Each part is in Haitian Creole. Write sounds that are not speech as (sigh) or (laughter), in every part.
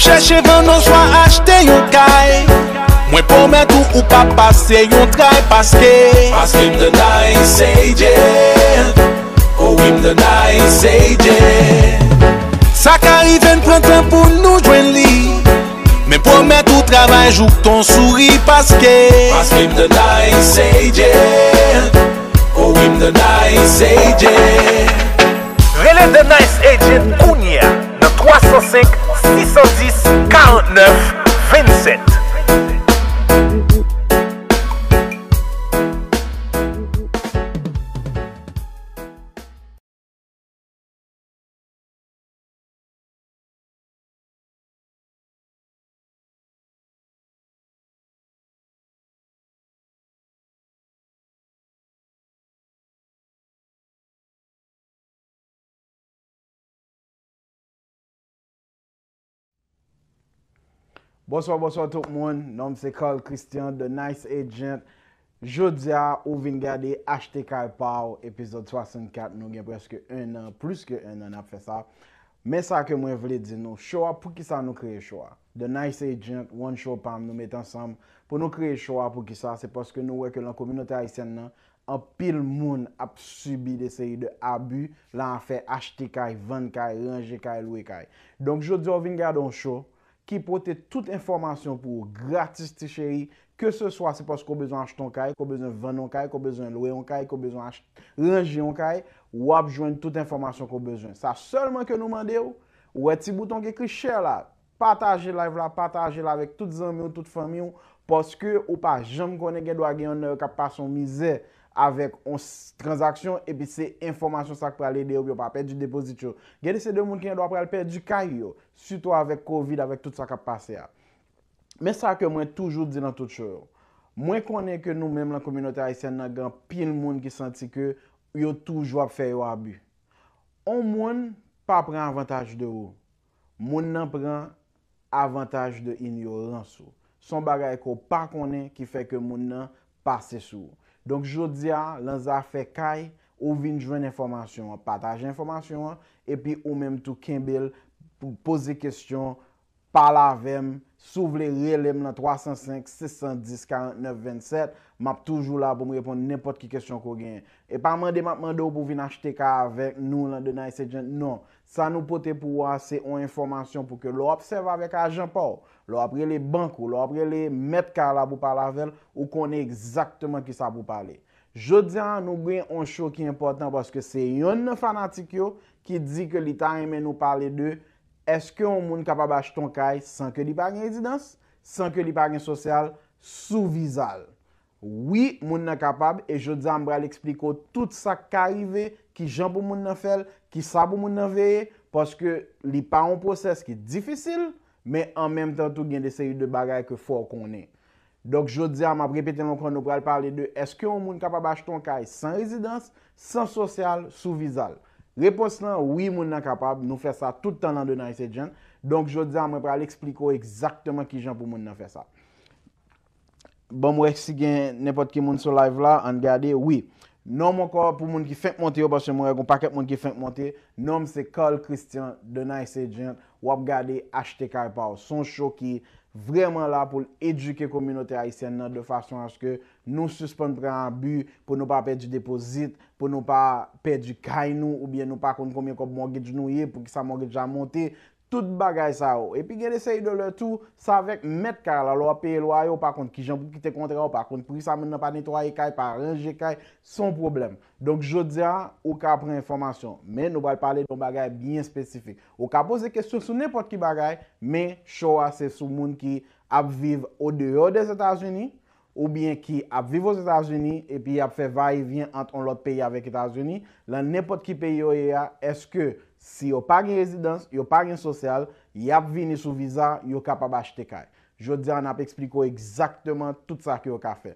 Cheche venon swa achte yon kay Mwen pomen tou ou pa pase yon trai Paske Ask him the nice agent Oh him the nice agent Sakari ven prentan pou nou jwen li Men pomen tou travaj ou ton suri Paske Ask him the nice agent Oh him the nice agent Relay the nice agent Kounia Le 305 610 49 27. Boswa, boswa tout moun. Nom se Cole Christian, The Nice Agent. Jodia ou vingade HTK Pao, epizod 34. Nou gen preske un an, pluske un an ap fè sa. Mè sa ke mwen vle di nou. Showa pou ki sa nou kreye showa? The Nice Agent, one show pam nou met ansam. Pou nou kreye showa pou ki sa? Se poske nou wè ke lan kominote haisyen nan, an pil moun ap subi de seri de abu la an fè HTK, 20K, 1GK, LWK. Donk jodia ou vingade on showa, ki pote tout informasyon pou gratis ti cheri, ke se swa se pos ko bezon achton kaj, ko bezon venden kaj, ko bezon louen kaj, ko bezon ranjen kaj, wap jwenn tout informasyon ko bezon. Sa solman ke nou mande ou, ou e ti bouton ke kri chè la, pataje la, pataje la, vek tout zanmyon, tout famyon, poske ou pa jom konen gen do a gen yon nè, euh, ka pa son mizè. Avek on transaksyon epi se informasyon sak prale deyo Yo pa perdi depozityo Gede se de moun ki yon do apre alperdi kay yo Suto avek COVID, avek tout sak ap pase a Men sa ke mwen toujou di nan tout chou Mwen konen ke nou menm lan kominote aisyen nan gen Pin moun ki santi ke yo toujou ap feyo abu On moun pa pren avantaj de yo Moun nan pren avantaj de inyo ran sou Son bagay ko pa konen ki fe ke moun nan pase sou Donk jodi a, lan za fe kay, ou vin jwen informasyon, pataj informasyon, epi ou menm tou kembel pou pose kestyon, pala vem, souvle relem lan 305, 610, 49, 27, map toujou la pou mw repon nepot ki kestyon ko gen. E pa mande map mando pou vin achete ka avek nou lan denay se jen, non. sa nou pote pou ase on informasyon pou ke lou apseve avek a jenpou, lou apre le bankou, lou apre le metka la pou pala vel, ou konen exaktman ki sa pou pale. Je diyan nou gen yon chou ki important, paske se yon nan fanatik yo, ki di ke li ta eme nou pale de, eske yon moun kapab ach ton kay, san ke li pagen yedidans, san ke li pagen sosyal, sou vizal. Oui, moun nan kapab, e je diyan mbra li ekspliko tout sa kari ve, ki jenpou moun nan fel, Ki sa pou moun nan veye, paske li pa yon proses ki difisil, men an menm tan tou gen de seri de bagay ke fòr konen. Dok jòd zi am ap repete moun kon nou pral parle de eske yon moun kapab ach ton kaj san rezidans, san sosyal, sou vizal. Repos lan, wii moun nan kapab, nou fè sa toutan lan denay se djen, donk jòd zi am ap pral expliko ekzaktman ki jan pou moun nan fè sa. Bon mou ek si gen nepot ki moun sou live la, an gade, wii, Nom ankor pou moun ki fènt monte yo basè mwen re kon pa kèp moun ki fènt monte, nom se Karl Christian de Nice Agent wap gade HTK Power. Son show ki vreman la pou l'eduke kominote Haitienne nan de fasyon aske nou suspon pre an bu pou nou pa pè di depozit, pou nou pa pè di kay nou ou bien nou pa kon konmien kop mongit di nou ye pou ki sa mongit jan monte. tout bagay sa ou. Epi gen esay do le tou, sa vek met kar la lwa peye lwa yo, par kont, ki jan pou ki te kontre yo, par kont, pou ki sa men nan pa netwaye kay, pa range kay, son problem. Donk jodze an, ou ka pre informasyon, men nou bay pale don bagay bien spesifik. Ou ka pose kesyon sou nepot ki bagay, men sho a se sou moun ki ap viv o deyo de Zeta Zuni, ou bien ki ap viv o Zeta Zuni, epi ap fe vay vyen ant on lot peye avek Zeta Zuni, la nepot ki peye yo ye a, eske Si yo pa gen rezidans, yo pa gen sosyal, yap vini sou viza, yo ka pa bache tekay. Jodi an ap ekspliko egzakteman tout sa ki yo ka fe.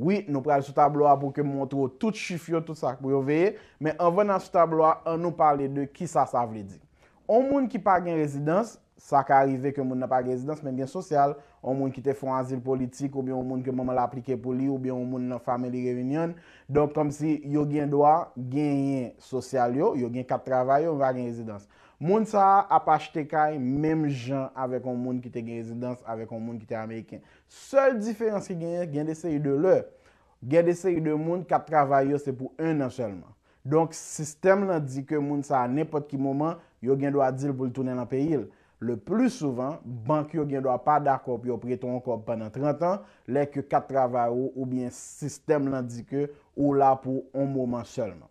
Oui, nou pral sou tabloa pou ke montrou tout chifyo tout sa ki yo veye, men an ven nan sou tabloa an nou parle de ki sa sa vredi. On moun ki pa gen rezidans, sa ka arrive ke moun nan pa gen rezidans men gen sosyal, ou moun ki te foun azil politik, ou byon moun ke maman la aplike pou li, ou byon moun nan family reunion. Donk tom si, yo gen doa genyen sosyal yo, yo gen kap travay yo, va gen rezidans. Moun sa apache tekay, menm jan avek ou moun ki te gen rezidans, avek ou moun ki te Ameriken. Seol difeyans ki genyen, gen deseyi de le. Gen deseyi de moun kap travay yo, se pou un nan selman. Donk sistem nan di ke moun sa, nepot ki mouman, yo gen doa dil pou li tounen nan peyil. Le plou souvan, bank yo gen do a pa da kop yo pre ton kop banan 30 an, le ke kat travay ou ou bien sistem lan di ke ou la pou an mouman selman.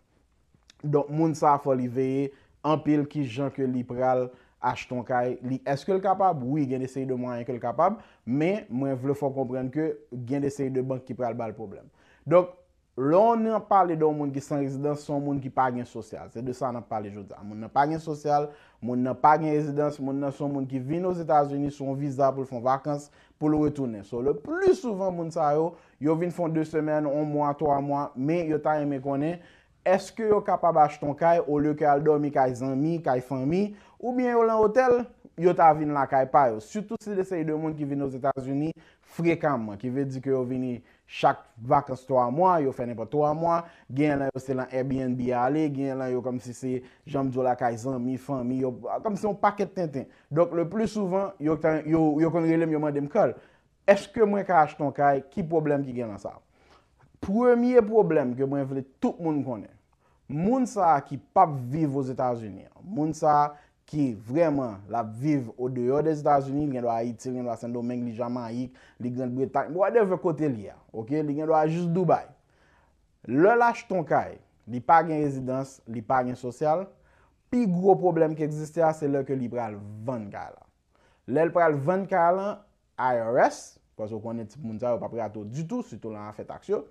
Donk moun sa fwa li veye, an pil ki jan ke li pral, ach ton kay, li eske l kapab? Oui, gen deseye de mwanyan ke l kapab, men mwen vle fwa komprende ke gen deseye de bank ki pral ba l problem. Donk. lon nan pale do moun ki san rezidans son moun ki pa gen sosyal. Se de sa nan pale joutan. Moun nan pa gen sosyal, moun nan pa gen rezidans, moun nan son moun ki vin os Etats-Unis son visa pou l'fon vakans pou l'wetounen. So le pli souvan moun sa yo, yo vin fon 2 semen, 1 mouan, 3 mouan, me yo ta yon me konen, eske yo kapab ashton kay, ou leke al dormi kay zanmi, kay fami, ou miye yo lan hotel, yo ta vin la kay payo. Soutou se de se yon moun ki vin os Etats-Unis, frekama, ki ve di ke yo vini Chak vakans 3 mwa, yo fene pa 3 mwa, gen la yo se lan Airbnb a le, gen la yo kom si se jam diola kaj zan, mi fan, mi yo, kom si se yon paket ten ten. Donk le plus souvan, yo kon relem yo mwen dem kol. Eske mwen ka ashton kaj, ki problem ki gen la sa? Premier problem ki mwen vle tout moun konen, moun sa ki pap vive ou Etasunia, moun sa... ki vreman la viv o deyo de Zutazuni, li gen do a iti, li gen do a sendo menk, li jamaik, li gen do a bretak, whatever kote li ya. Ok, li gen do a jist Dubai. Le laj ton kay, li pa gen rezidans, li pa gen sosyal, pi gro problem ki egziste a, se le ke li pral 24 la. Le l pral 24 la, IRS, kwa se yo konen tip moun sa yo pa prea tou du tou, se tou lan a fet aksyo,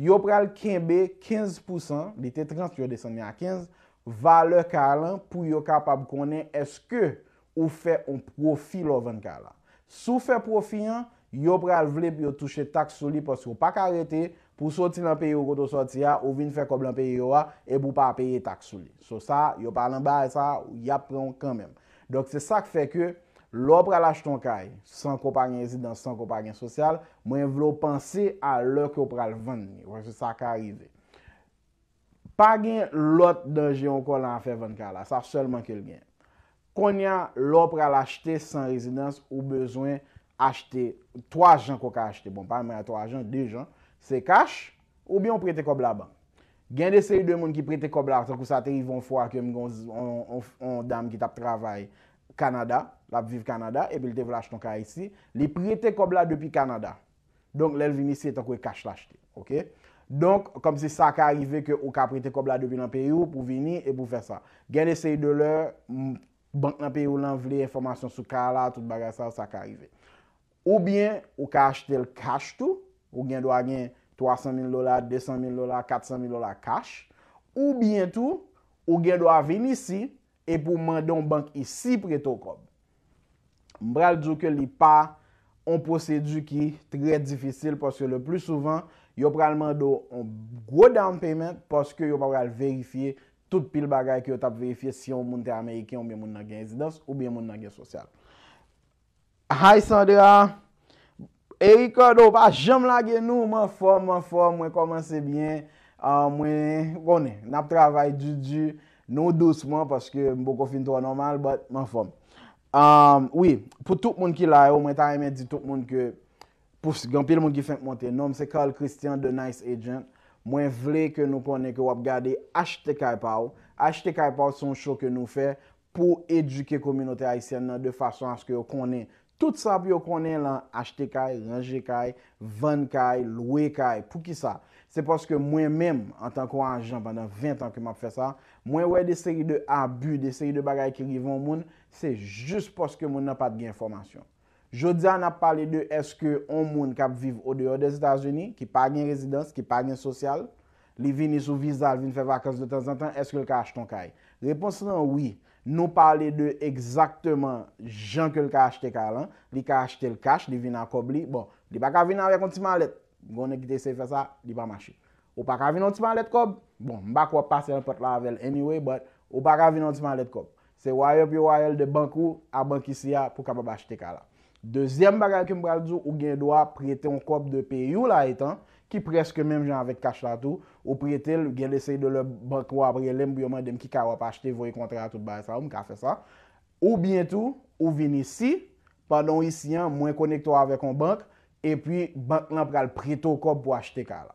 yo pral 15%, li te 30, yo desen mi a 15%, va le ka lan pou yo kapab konen eske ou fe un profil ou ven ka lan. Sou fe profil an, yo pral vle pou yo touche taksou li posi ou pa karete pou soti nan peyi ou koto soti ya ou vin fe koblan peyi yo a e bou pa peyi taksou li. Sou sa, yo pral anba e sa, ou yapron kanmen. Dok se sa k fe ke, lop pral achton kay, san kopagyan zi dan san kopagyan sosyal, mwen vle ou panse a lop pral ven, waj se sa kareze. Pa gen lot danje anko la anfe 24 la, sa selman ke l gen. Kon ya lopre al achete san rezidans ou bezwen achete, 3 jan kwa ka achete bon, pa mè a 3 jan, 2 jan, se kache ou bi an prete kob la ban. Gen de se yu demoun ki prete kob la, tan kwa sa te yivon fwa ke yon dam ki tap travay Kanada, lap viv Kanada, epi l te vlach ton ka isi, li prete kob la depi Kanada. Donk l el vini si tan kwa e kache l achete, ok? Donk, kom si sa ka arrive ke ou ka prete kob la devine an peri ou pou vini e pou fè sa. Gen de se yi dole, mm, bank nan peri ou lan vile, informasyon sou ka la, tout bagay sa, sa ka arrive. Ou bien, ou ka achete l'kash tou, ou gen do a gen 300.000 lola, 200.000 lola, 400.000 lola kash. Ou bien tou, ou gen do a vini si, e pou mande yon bank yisi prete ou kob. Mbrel djou ke li pa, on pose djou ki, tre difficile, poske le plus souvan... Yo pralman do go down payment poske yo pa pral verifiye tout pil bagay ki yo tap verifiye si yon moun te Amerike yon bi moun nage enzidans ou bi moun nage sosyal. Hai Sandra! E yi kado pa jem la gen nou mwen fòm, mwen fòm, mwen komanse byen, ah, mwen kone nap travay dju dju nou dousman poske mbo kofin to anormal but mwen fòm. Ah, oui, pou tout moun ki la yo mwen tan eme di tout moun ki Pouf, gampil moun gifenk mwote, nom se Carl Christian de Nice Agent, mwen vle ke nou konen ke wap gade HTK pa ou, HTK pa ou son chou ke nou fe pou eduke kominote aisyen nan de fason aske yo konen. Tout sa ap yo konen lan HTK, RNGK, VANK, LWEK, pou ki sa? Se poske mwen menm an tan kwa anjan bandan 20 an ke mwap fe sa, mwen wè de seri de abu, de seri de bagay ki rivan moun, se jous poske moun nan pat gen informasyon. Jodi an ap pale de eske an moun kap vive o deyo de Zeta Zuni, ki pa gen rezidans, ki pa gen sosyal, li vini sou vizal, vini fe vakans de tan zan tan, eske l ka ashton kaj? Reponsan an wii, nou pale de ekzakteman jan ke l ka ashte kaj lan, li ka ashte l kaj, li vina kob li, bon, li pa ka vina wèk an ti man let, gounen kite se fè sa, li pa mache. Ou pa ka vina an ti man let kob, bon, mbak wèp pase an pot lavel anyway, but, ou pa ka vina an ti man let kob. Se wèyèp yo wèyèl de bankou, a bankisya pou kap ap ashte kaj lan. Dezyem bagal kem bral dzou ou gen do a prete yon kop de pe yon la etan, ki preske menm jen avek kache la tou, ou prete yon gen dese yon bank wapre lem biyo man dem ki ka wap achete voye kontra tout baye sa oum ka fese sa, ou bientou ou vini si, padon isi yon mwen konekto avèk yon bank, e pi bank nan pral prete yon kop pou achete ka la.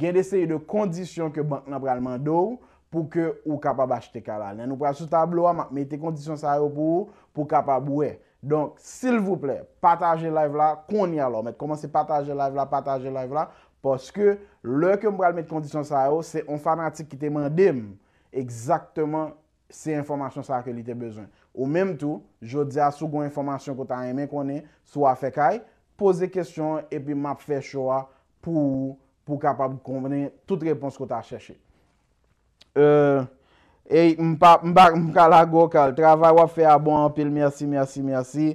Gen dese yon de kondisyon ke bank nan pral mandou, pou ke ou kapab achete ka la. Nan ou pral sou tablo a, mwen te kondisyon sa yo pou kapab wè. Donk, s'il vous plè, pataje live la kon ni alò. Mèt komanse pataje live la, pataje live la, poske lò ke mwè mwen mèt kondisyon sa yo, se on fanatik ki te mwen dem egzaktman se informasyon sa akè li te bezwen. Ou mèm tou, jò di a sou gwen informasyon kouta emè konè, sou a fè kaj, pose kèsyon, epi map fè chowa pou kapab konvene tout repons kouta chèche. Eee... Ey, m pap, m bak, m kalago kal. Travay wap fe a bon anpil. Mersi, mersi, mersi.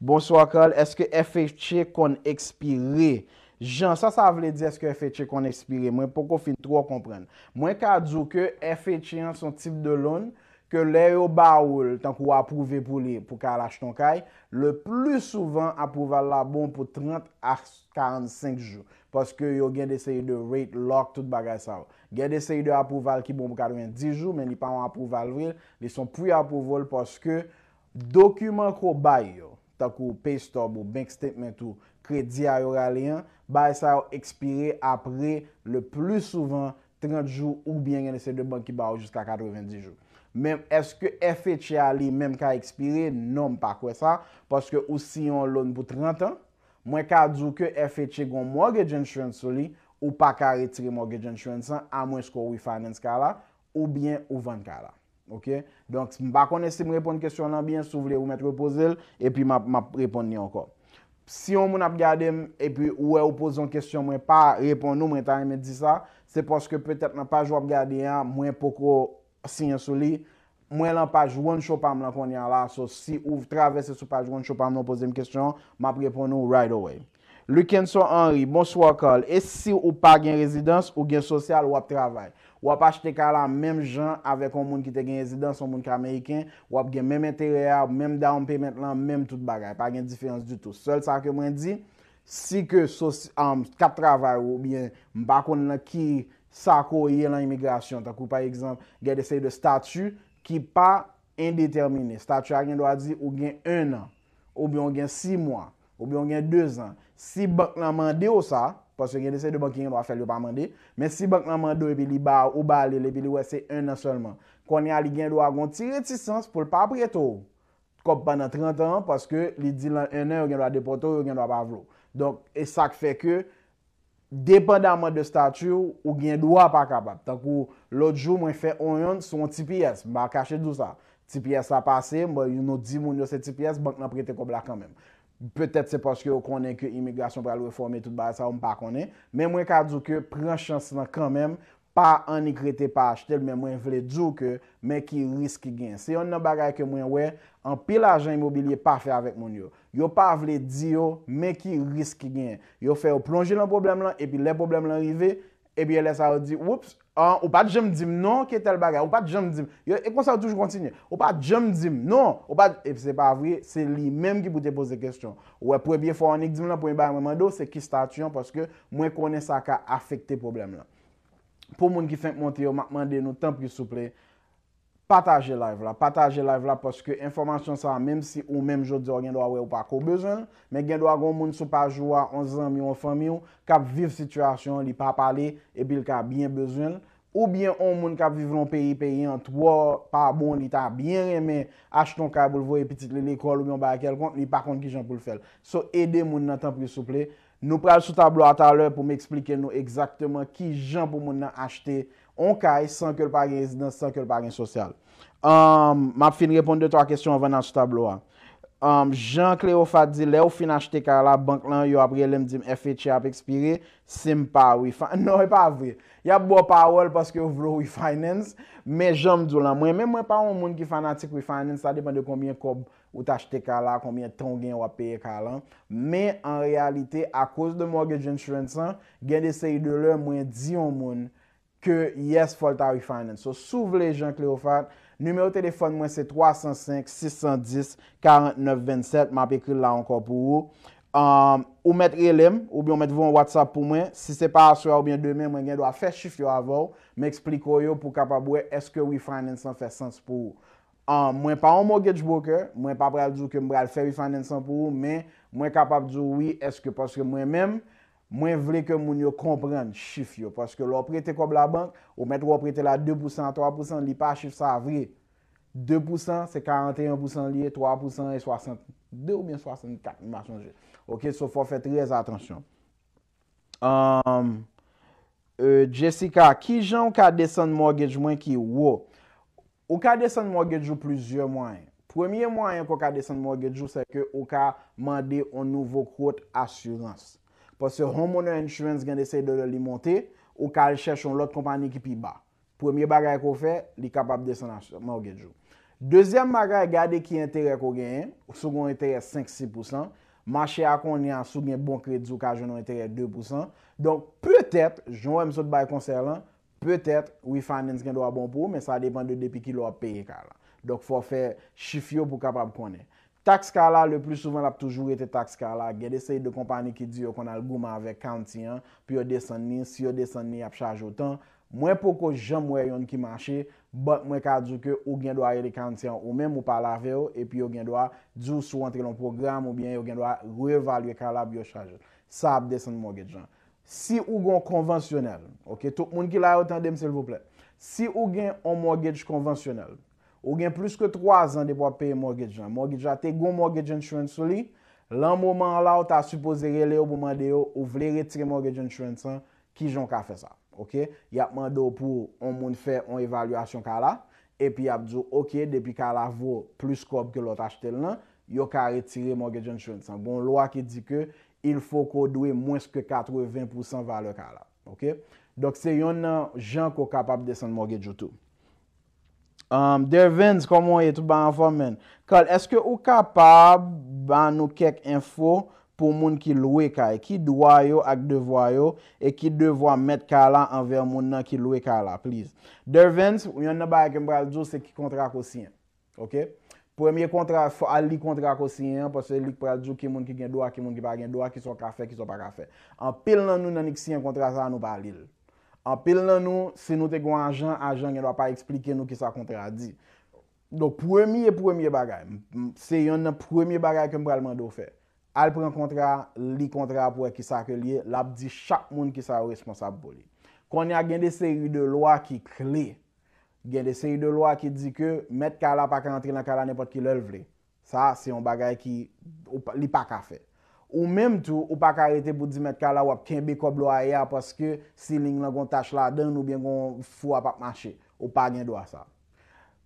Bon so akal. Eske FHC kon ekspire? Jan, sa sa vle di eske FHC kon ekspire. Mwen poko fin tro a kompren. Mwen ka dzo ke FHC an son tip de lon... ke le yo ba ou tan kou apouve pou li pou ka lach ton kay, le plou souvan apouval la bon pou 30 a 45 jou, paske yo gen desayi de rate lock tout bagay sa ou. Gen desayi de apouval ki bon pou 90 jou, men li pa an apouval wil, li son pou apouval paske dokumen kou bay yo, tan kou pay stop ou bank statement ou kredi a yo gale an, bagay sa ou ekspire apre le plou souvan 30 jou ou bien gen desayi de bank ki ba ou jusqu a 90 jou. Mèm eske efe che a li mèm ka ekspire, noum pa kwe sa, paske ou si yon loun pou 30 an, mwen ka djou ke efe che gwen mwage jen chwen soli, ou pa ka retire mwage jen chwen san, a mwen sko ou yi finance ka la, ou bien ou vant ka la. Ok? Donk, mba konese mwen repon kestyon lan byen, sou vle ou mwen repose l, epi mwen repon ni ankon. Si yon moun ap gade, epi ou e ou pose yon kestyon mwen pa, repon nou mwen tan yon mwen di sa, se paske petet mwen pa jwa ap gade yan, mwen poko, sinye sou li, mwen lan page one show pam la kon yan la, so si ou travese sou page one show pam la, o pozim kestyon ma pre pono right away Lui Kenso Henry, mons wakol e si ou pa gen rezidans, ou gen sosyal wap traval, wap achte ka la mem jan avek o moun ki te gen rezidans o moun ki Ameriken, wap gen mem eteryal, mem down payment lan, mem tout bagay, pa gen difyans du tout, sol sa ke mwen di si ke sosyal kap traval ou mwen bakon la ki sa ko ou ye lan imigrasyon. Takou, pa ekzamp, gen deseye de statu ki pa indetermine. Statu a gen do a di ou gen 1 an, ou biyon gen 6 mwa, ou biyon gen 2 an. Si bank lan mande ou sa, paswen gen deseye de bank gen yon pa fel yon pa mande, men si bank lan mande ou epi li ba ou ba li, li epi li wesey 1 an solman, konye a li gen do a gonti retisans pou l pa preto, kop panan 30 an, paske li di lan 1 an ou gen do a depoto ou gen do a pavlo. Donk, e sak fe ke... Dependanman de statu, ou gen dwa pa kapat. Tak ou l'otjou mwen fe onyon, son TPS. Mba kache dousa. TPS la pase, mba yon nou di moun yo se TPS, bank nan prete kobla kanmèm. Petèp se poske ou konen ke imigrasyon pral ou eforme, tout ba sa ou mpa konen. Men mwen kadou ke pre chans nan kanmèm, pa an ek rete pa achete men mwen vle diyo ke men ki risk ki gen. Se yon nan bagay ke mwen we, an pil ajan immobilie pa fe avèk moun yo. Yo pa vle diyo men ki risk ki gen. Yo fe yo plonje lan problem lan, epi le problem lan rive, epi le sa yo di, oups, an, ou pat jem dim, non, ke tel bagay, ou pat jem dim. Yo, ek mwen sa yo touj kontine, ou pat jem dim, non, ou pat, epi se pa vre, se li menm ki pou te pose kestyon. Ou epi pou e bie fwa an ek dim lan pou yon bagay mwen mando, se ki statuyon paske mwen konen sa ka afekte problem lan. pou moun ki senk monti yo, man de nou, tanp ki souple, pataje live la, pataje live la, poske informasyon sa, menm si ou menm jo diwa gen do awe ou pa ko bezwen, men gen do a goun moun sou pa jwa, 11 an mi ou fanyou, kap viv situasyon li pa pale, e bil ka bien bezwen, ou bien on moun kap viv lon peyi peyi an, two, pa bon, li ta bien reme, achiton ka bou lvo e pitit li l'ekol, ou yon ba a kel kont, li pa kont ki jan pou lfel. So, ede moun nan tanp ki souple, Nou prel sou tablo a taler pou m eksplike nou Eksakteman ki jan pou moun nan achete On kay san kelpare rezidans, san kelpare sosyal M um, ap fin reponde 2-3 kestyon ven nan sou tablo a um, Jan Kleofat di le ou fin achete kare la bank lan Yo ap re lem dim FH ap ekspire Simpa we finance (laughs) Non we pa avre Yap bo pa awol paske yo vlo we finance Me jan m dou lan Mwen men mwen pa ou moun ki fanatik we finance Sa depende konmien kob ou t'achete ka la, konbyen ton gen wap peye ka lan. Men, an realite, a kouse de mortgage insurance san, gen de se yi do le, mwen di yon moun, ke yes, folta refinance. So, souv le jen kli ou fat, numero telefon mwen se 305-610-4927, ma pe kri la anko pou ou. Ou met e lem, ou bi yon met vou an WhatsApp pou mwen, si se pa aswa ou bi yon demen, mwen gen do a fe chif yo avou, me ekspliko yo pou kapabwe eske refinance san fe sans pou ou. Ah, mwen pa an mortgage broker, mwen pa pral djou ke mbral feri fanden san pou, men mwen kapap djou, oui, eske paske mwen menm, mwen vle ke moun yo kompran chif yo. Paske lor prete kob la bank, ou mwen lor prete la 2%, 3%, li pa chif sa vre. 2%, se 41% li, 3% e 60, 2 ou mwen 64, mwen a chanje. Ok, sou fò fè trèz atensyon. Um, euh, Jessica, ki joun ka desen mortgage mwen ki wò? Ou ka desen morgejou plizye mwayen. Premye mwayen ko ka desen morgejou se ke ou ka mande ou nouvo kote asyurans. Pas se homo nou insurance gen dese de li monte, ou ka li chesho lout kompani ki pi ba. Premye bagay ko fe, li kapap desen morgejou. Dezyem bagay gade ki entere ko gen, sou kon entere 5-6%. Mache akon ni an sou gen bon kredzou ka joun an entere 2%. Donk petep, joun wèm sot bay konser lan, Pe tèt, we finance gen do a bon pou, men sa depande depi ki lo a peye ka la. Dok fò fè shifyo pou kapap konè. Taks ka la, le plou souven la pou toujou ete taks ka la. Gen desè y de kompani ki di yo kon al gouman vek kantiyan, pi yo desen ni, si yo desen ni ap chaje otan. Mwen poko jom wè yon ki manche, bat mwen ka djou ke ou gen do a ye de kantiyan ou men mou pala veyo, epi yo gen do a djou sou antre long program ou bien yo gen do a revalye ka la biyo chaje. Sa ap desen mou get jan. Si ou gwen konvensyonel, ok, tout moun ki la yo tan dem sel pou ple, si ou gen yon morgej konvensyonel, ou gen plus ke 3 an de pou ap paye morgej an, morgej a ah, te gwen morgej an chwen sou li, lan mouman la ou ta suppose rele yo bouman de yo, ou vle retire morgej an chwen san, ki jon ka fe sa, ok? Yapman do pou yon moun fe, yon evaluasyon ka la, epi yapdou, ok, depi ka la vwo plus kop ke lot achte l nan, yo ka retire morgej an chwen san. Bon, lwa ki di ke, il fò kò dwe mwens kè 80% vale kala, ok? Dok se yon nan jan kò kapab desen mwage djoutou. Dervens, kò mwen etou ba an fò men? Kol, eske ou kapab ban nou kek info pou moun ki loue kaya? Ki dwa yo ak devwa yo, e ki devwa met kala anver moun nan ki loue kala, please. Dervens, yon nan ba ak mbral djou se ki kontrak osyen, ok? Premye kontra, al li kontra ko siyen, pou se li pral djou ke moun ki gen doa, ke moun ki pa gen doa, ki son ka fe, ki son pa ka fe. An pil nan nou nan ik siyen kontra sa, an nou balil. An pil nan nou, se nou te gwa anjan, anjan gen doa pa eksplike nou ki sa kontra di. Don premye, premye bagay. Se yon nan premye bagay ke mpralman do fe. Al pren kontra, li kontra pou e ki sa ke liye, lap di chak moun ki sa yo responsab pou li. Kon yon gen de seri de loa ki kleye, Gen de seri de lwa ki di ke met kala pa kante la kala nepot ki lel vle. Sa, se yon bagay ki li pa kafe. Ou mem tou, ou pa karete pou di met kala wap kenbe koblo aya paske si ling lan kon tache la den ou gen kon fwa pap mache. Ou pa gen do a sa.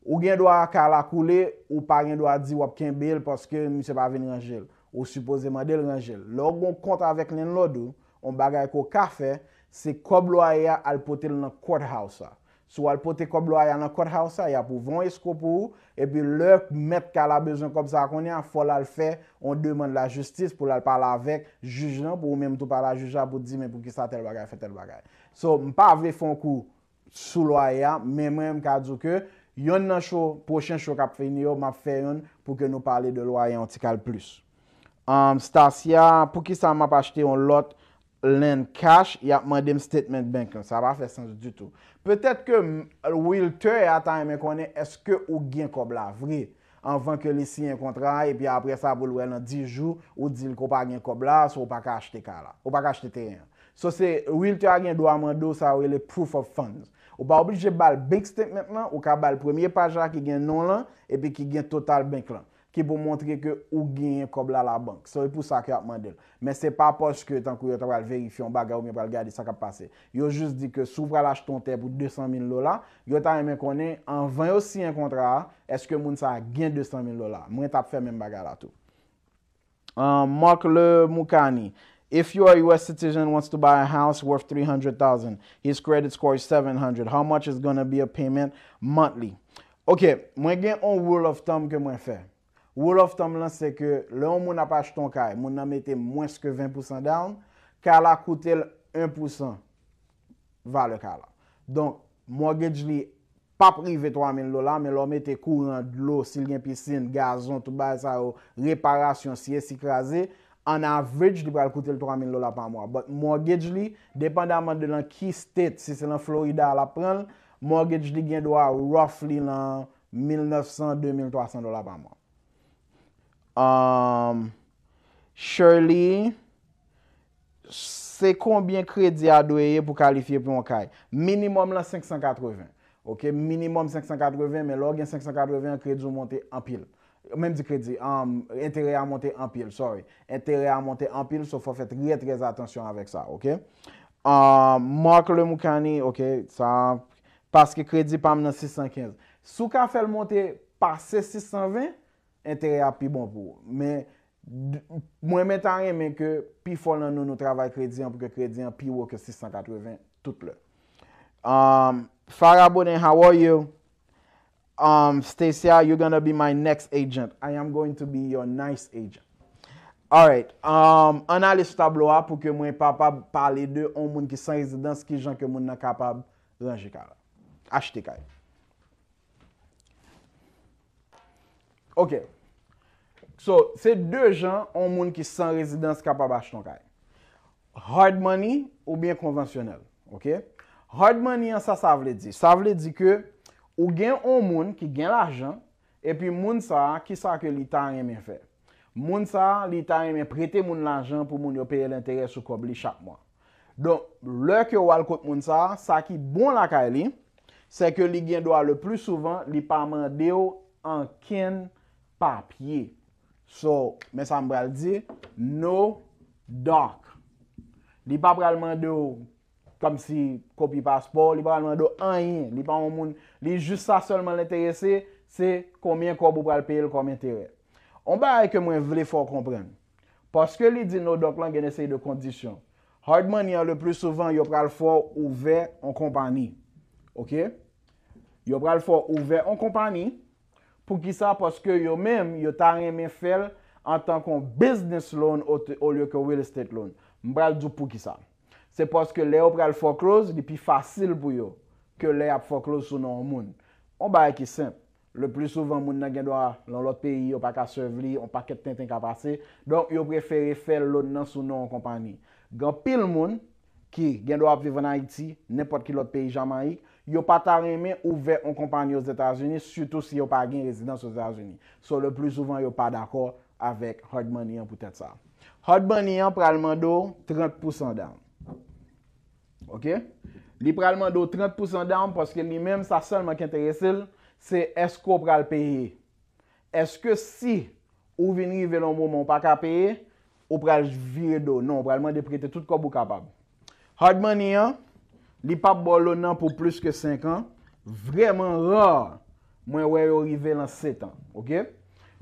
Ou gen do a kala koule, ou pa gen do a di wap kenbe el paske mi se pa ven rangel. Ou suposeman del rangel. Logon konta avek len lodo, on bagay ko kafe, se koblo aya al potel nan courthouse a. Sou al pote kob loya nan kote haw sa, ya pou van esko pou ou, epi lèp met ka la bezon kob sa kon ya, fol al fe, on deman la justice pou lal pala vek, juj nan pou ou mèm tou pala juja pou di mèm pou ki sa tel bagay, fe tel bagay. So, mpa ave fon kou sou loya, mèm mèm ka djou ke, yon nan chou, pochen chou kap fin yo, map fe yon, pou ke nou pale de loya yon ti kal plus. Stasia, pou ki sa map achete yon lote, Len cash, ya mandem statement bankan. Sa pa fe sens du tout. Petet ke wilte atan men e konen, eske ou gen kob la vri? Anvan ke lisi yon kontra, epi apre sa bol wè nan 10 jou, ou dil ko pa gen kob la, so ou pa ka achete ka la. Ou pa ka achete teyen. So se, wilte a gen do amando, sa wè e le proof of fund. Ou pa oblije bal bank statement man, ou ka bal premier pajak ki gen non lan, epi ki gen total bank lan. ki pou montre ke ou genye kob la la bank. So, e pou sa ki ap mandel. Men se pa poske, tankou yo ta pral verifyon baga ou men pral gade sa ka pase. Yo jous di ke sou pral ach ton te pou 200,000 lola, yo ta men konen, an vany osi en kontra, eske moun sa gen 200,000 lola. Mwen tap fe men baga la tou. Mark Lemoukani. If your US citizen wants to buy a house worth 300,000, his credit score is 700, how much is gonna be a payment monthly? Ok, mwen gen on rule of thumb ke mwen fè. Wol of tom lan se ke leon moun apache ton kay, moun nan mette mwenske 20% down, kala koutel 1% va le kala. Don, mortgage li pa prive 3,000 lola, men lò mette kou ran dlo, sil gen pisin, gazon, toubazaro, reparasyon, siye si krasi, an avrej li pral koutel 3,000 lola pa mwa. But mortgage li, depandaman de lan ki state, si se lan Florida la pran, mortgage li gen dwa roughly lan 1,900-2,300 lola pa mwa. Um, Shirley Se konbyen kredi a doye pou kalifiye pou mwen kaye Minimum la 580 Minimum 580 Men log yon 580 Kredi ou monte anpil Mwen di kredi Interye um, a monte anpil Sorry Interye a monte anpil So fò fò fèt re trez atensyon avek sa Ok um, Mark le moukani Ok Sa Paske kredi pam nan 615 Sou ka fèl monte Pase 620 Ok entere api bon pou wou. Men, mwen men tan rin men ke pi fol nan nou nou travay krediyan pou ke krediyan pi wou ke 680 tout lè. Um, Farah Boudin, how are you? Um, Stesia, you're gonna be my next agent. I am going to be your nice agent. Alright, um, an ale sou tablo a pou ke mwen pa pa pale de on moun ki san riz dan skijan ke moun nan kapab zanjika la. Htk f. Ok, so se de jan on moun ki san rezidans kapabach ton kay. Hard money ou bien konvensyonel. Hard money an sa sa vle di. Sa vle di ke ou gen on moun ki gen l'ajan, epi moun sa ki sa ke li tan remen fe. Moun sa li tan remen prete moun l'ajan pou moun yo pere l'interes ou kobli chak moun. Don, lè ke wal kont moun sa, sa ki bon la kay li, se ke li gen doa le plus souvan, li pa mande yo an ken moun. papye. So, mè sa m pral di, no dok. Li pa pral mandou, kom si kopi paspor, li pral mandou an yin, li pa moun, li jist sa solman l'interese, se komyen kop ou pral peye l'komin tere. On ba ay ke mwen vle fò kompren. Paske li di no dok lan gen esey de kondisyon, hard money an le plus souvan yo pral fò ouve an kompani. Ok? Yo pral fò ouve an kompani Mpoukisa poske yo menm yo ta remen fel an tan kon bisnes lon ou liyo ke real estate lon. Mbrel djou poukisa. Se poske le yo pre al foklouz li pi fasil pou yo ke le ap foklouz sou nou an moun. On bare ki semp. Le pli souvan moun nan gen dwa lon lot peyi yo pa ka sevli, yo pa ket ten ten ka pase, donk yo preferi fel lon nan sou nou an kompani. Gan pil moun ki gen dwa ap vivan an iti, nempot ki lot peyi jam an iti, yo pa ta reme ou ve on kompany yo z Etats Unis, sutou si yo pa gen rezidans yo Z Etats Unis. So, le plou souvan yo pa d'akor avek hodman niyan pou tèt sa. Hodman niyan pralman do 30% dam. Ok? Li pralman do 30% dam, poske ni menm sa solman ki enteresil, se esko pral peye. Eske si ou vinri velon mouman pa ka peye, ou pral viri do. Non, pralman de prete tout kabou kapab. Hodman niyan, li pa bolon nan pou plus ke 5 an, vremen ror mwen wè yon rive lan 7 an, ok?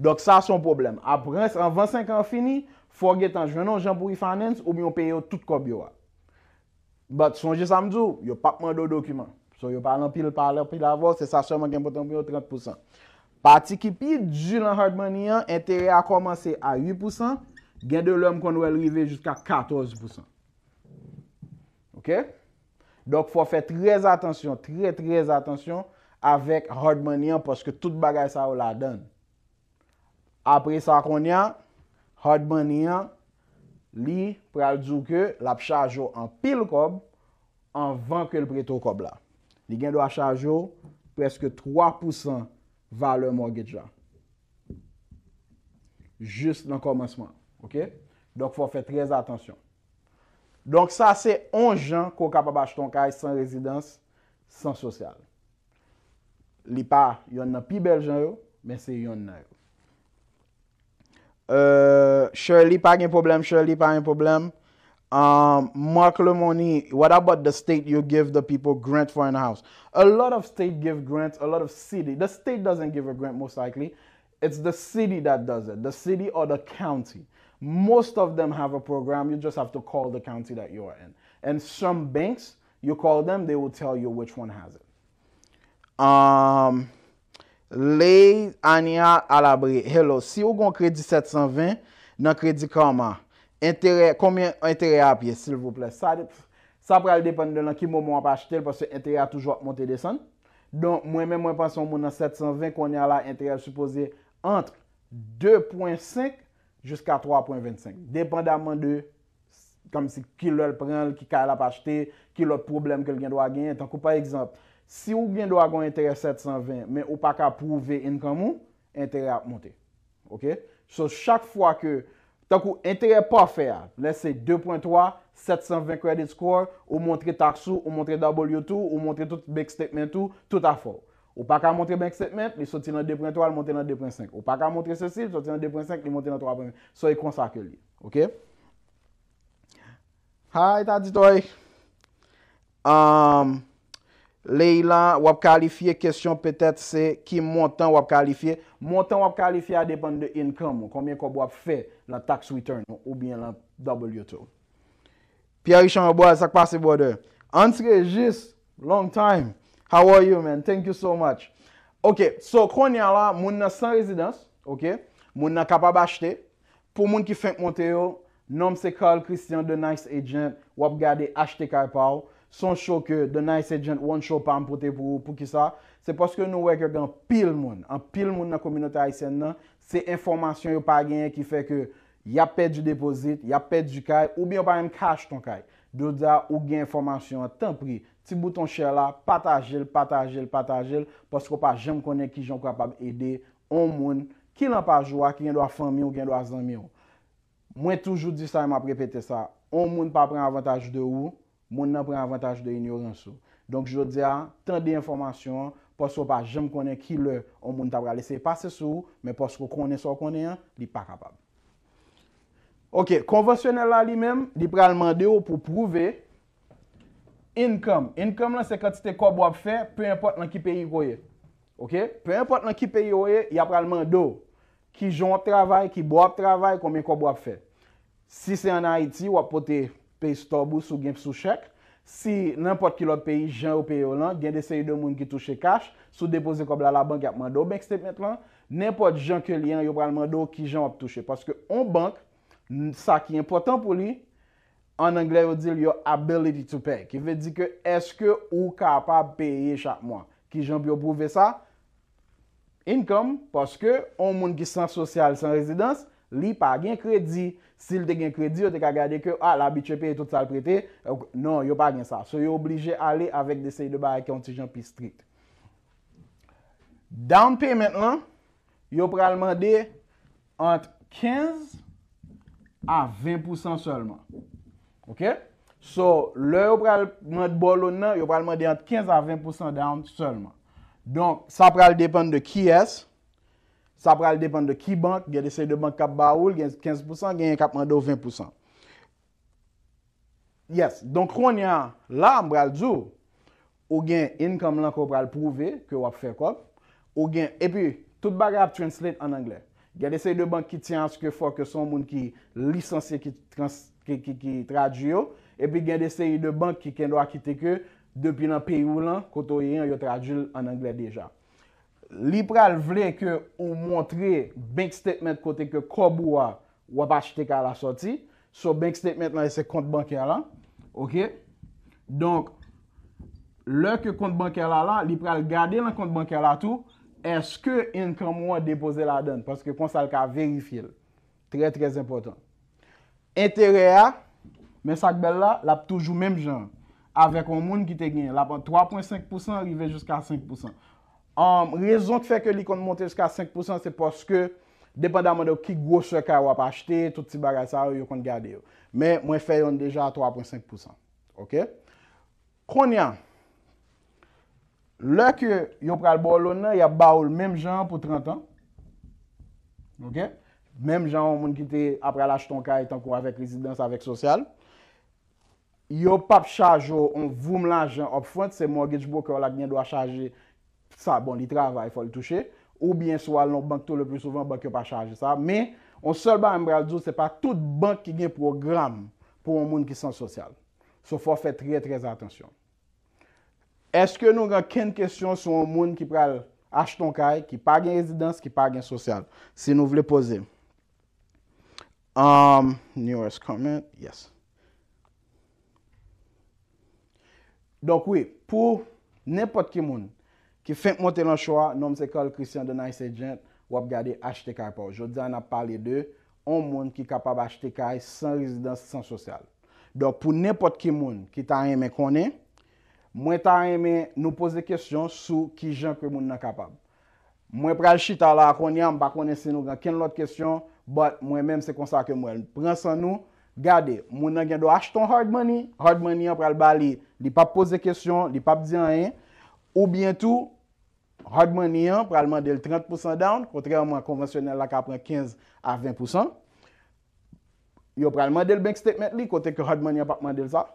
Dok sa son problem. Aprens, an 25 an fini, fò gèt an jwenon jan pou e-finance, ou mwen pè yon tout kòp yo a. But sonje samdou, yo pakman do dokumen. So yo palan pil, palan pil avò, se sa sèman gen potan pè yon 30%. Pati ki pi, dju lan hard money an, entere a kòmanse a 8%, gen de lòm kon wè rive jiska 14%. Ok? Donk fwa fe trez atensyon, tre trez atensyon, avek hard money an, poske tout bagay sa ou la den. Apre sa kon yan, hard money an, li pral djouke, la pchaj yo an pil kob, an vanke l preto kob la. Li gen do a chaj yo, preske 3% vale mwageja. Jus nan komansman. Ok? Donk fwa fe trez atensyon. Donk sa se 11 jan kou ka pa bach ton kaj san rezidans, san sosyal. Li pa, yon nan pi bel jan yo, men se yon nan yo. Euh, Shirley pa gen problem, Shirley pa gen problem. Um, Mark le money, what about the state you give the people grant for an house? A lot of state give grant, a lot of city. The state doesn't give a grant most likely. It's the city that does it, the city or the county. Most of them have a program. You just have to call the county that you are in. And some banks, you call them, they will tell you which one has it. Um, Lej, Ania, Alabri, hello. Si ou gon kredi 720 nan kredi kama, komyen kredi apye, s'il vous ples? Sa pral depande nan ki moun moun apache tel pwese kredi apye toujwa monte desan. Don, mwen mwen mwen pason moun nan 720 kon ya la kredi apye supose antre 2.5 Juska 3.25, depan daman de kom si ki lèl pren, ki ka lèl ap achete, ki lèl problem kel gen do a gen. Tankou par exemple, si ou gen do a gwen interè 720, men ou pa ka prouve income ou, interè ap monte. So chak fwa ke tankou interè pa fè a, lè se 2.3, 720 credit score, ou montre tak sou, ou montre double you tou, ou montre tout big statement tou, tout a fòl. Ou pa ka montre bank statement, li soti nan 2.3, li montre nan 2.5. Ou pa ka montre se si, li soti nan 2.5, li montre nan 3.5. So, yi e konsake li. Ok? Ha, yi e ta ditoy. Um, Leila, wap kalifiye. Kestyon petet se ki montan wap kalifiye. Montan wap kalifiye a depande de income. Konmien kob wap fe la tax return ou bien la WTO. Pierre-Richard Mboaz akpase vode. Entre jist long time. How are you, man? Thank you so much. Ok, so kwenya la, moun nan san rezidans, moun nan kapab achete. Po moun ki fèk montè yo, nom se Karl Christian, the nice agent, wap gade achete kaj pa ou. Son show ke, the nice agent, woun show pa mpote pou ki sa. Se poske nou wèkè gen pil moun, an pil moun nan kominote Aysen nan, se informasyon yo pa gen ki fè ke yapè di depozit, yapè di kaj, ou byan pa gen kaj ton kaj. Do da ou gen informasyon tan priy. si bouton chè la, pata jèl, pata jèl, pata jèl, posko pa jèm konè ki jèm krapab edè, on moun ki lèm pa jwa, ki gen do a fèm mè ou, gen do a zèm mè ou. Mwen toujou di sa yèm aprepetè sa, on moun pa pren avantage de ou, moun nan pren avantage de yon yon sou. Donk jèm di a, tan di informasyon, posko pa jèm konè ki lè, on moun tabra lèsè pase sou, men posko konè sou konè yon, li pa krapab. Ok, konvonsyonel la li mèm, li pralman de ou pou prouve Income. Income lan se kantite kob wap fe, peu import lan ki peyi koye. Ok? Peu import lan ki peyi koye, ya pralman do. Ki jon wap travay, ki bo wap travay, konmen kob wap fe. Si se an Haiti, wap pote peyi stobou, sou genp sou chek. Si nanpot ki lot peyi, jan wap peyo lan, gen de se yon moun ki touche kash, sou depose kob la la bank, ya pralman do. Benk step met lan, nanpot jan ke liyan, yo pralman do ki jan wap touche. Paske on bank, sa ki important pou li, nanpot ki lè, An angle yo dil yo ability to pay. Ki ve di ke eske ou kapab peye chak mwan. Ki jan bi yo prouve sa. Income, paske ou moun ki san sosyal, san rezidans, li pa gen kredi. Si li te gen kredi, yo te ka gade ke la bitche peye, tout sal prete. Non, yo pa gen sa. So yo oblije ale avèk de sey de baye ki an ti jan pi street. Down payment lan, yo pral mande ant 15 a 20% solman. Ok? So, lè yo pral mèd bo loun nan, yo pral mèd dè yon 15 à 20% dè yon sèlman. Donk, sa pral dèpan de ki es, sa pral dèpan de ki bank, gè de sey de bank kap ba oul, gè 15% gè yon kap mèd do 20%. Yes, donk kwen yon, la m pral djou, ou gen income lanko pral prouvé, kè wap fè kòp, ou gen, epi, tout bagap translate an anglèk. Gade se yi de bank ki tsyans ke fwa ke son moun ki lisansye ki tradju yo. Epi gade se yi de bank ki ken do akite ke depi nan peyi ou lan koto ye yon yo tradju an angle deja. Li pral vle ke ou montre bank statement kote ke kobwa wapache te ka la soti. So bank statement nan ese kont banker la. Ok. Donk lak kont banker la la li pral gade nan kont banker la tou. Enske enkran mwen depoze la den? Paske konsal ka verifil. Tre trez impotant. Enterre a, men sak bel la, lap toujou menm jan. Avek an moun ki te gen. Lap an 3.5% rivej jiska 5%. An rezon ki fe ke li kon monte jiska 5% se paske depan daman do ki gwo se ka wap achete, tout ti bagay sa yo kon gade yo. Men mwen fe yon deja 3.5%. Ok? Konya? Konya? Lè kè yon pral bo lounè, y ap ba ou l mèm jan pou 30 an. Ok? Mèm jan ou moun ki te ap pral aj ton ka etan kou avèk rezidans avèk sosyal. Yon pap chaje ou an voum l'anjen op front, se mortgage bouk ou lak gen do a chaje sa. Bon, li travay, fol touche. Ou bien sou al non bank tou le plus souvent, bank yo pa chaje sa. Mè, on sol ba mbral djou, se pa tout bank ki gen program pou moun ki san sosyal. So fò fè tre trez atensyon. Eske nou gen ken kestyon sou moun ki pral acheton kay, ki pa gen rezidans, ki pa gen sosyal? Si nou vle pose. Um, Newest comment, yes. Donk wè, pou nepot ki moun ki fèk mwote lanshoa, nom se kol Christian de Nice agent, wap gade achete kay pou. Jodze an ap pale de, an moun ki kapab achete kay san rezidans, san sosyal. Donk pou nepot ki moun ki tan yeme konen, Mwen tan reme nou pose kestyon sou ki jankre moun nan kapab. Mwen pral chita la akon yam, bako nensi nou gen ken lot kestyon, but mwen menm se konsa ke mwen. Prensan nou, gade, moun nan gen do achton hard money, hard money yon pral bali, li pap pose kestyon, li pap diyan yon, ou bientou, hard money yon pral mandel 30% down, kontreman konvensyonel la ka pran 15% a 20%. Yo pral mandel bank statement li, kote ke hard money yon pak mandel sa.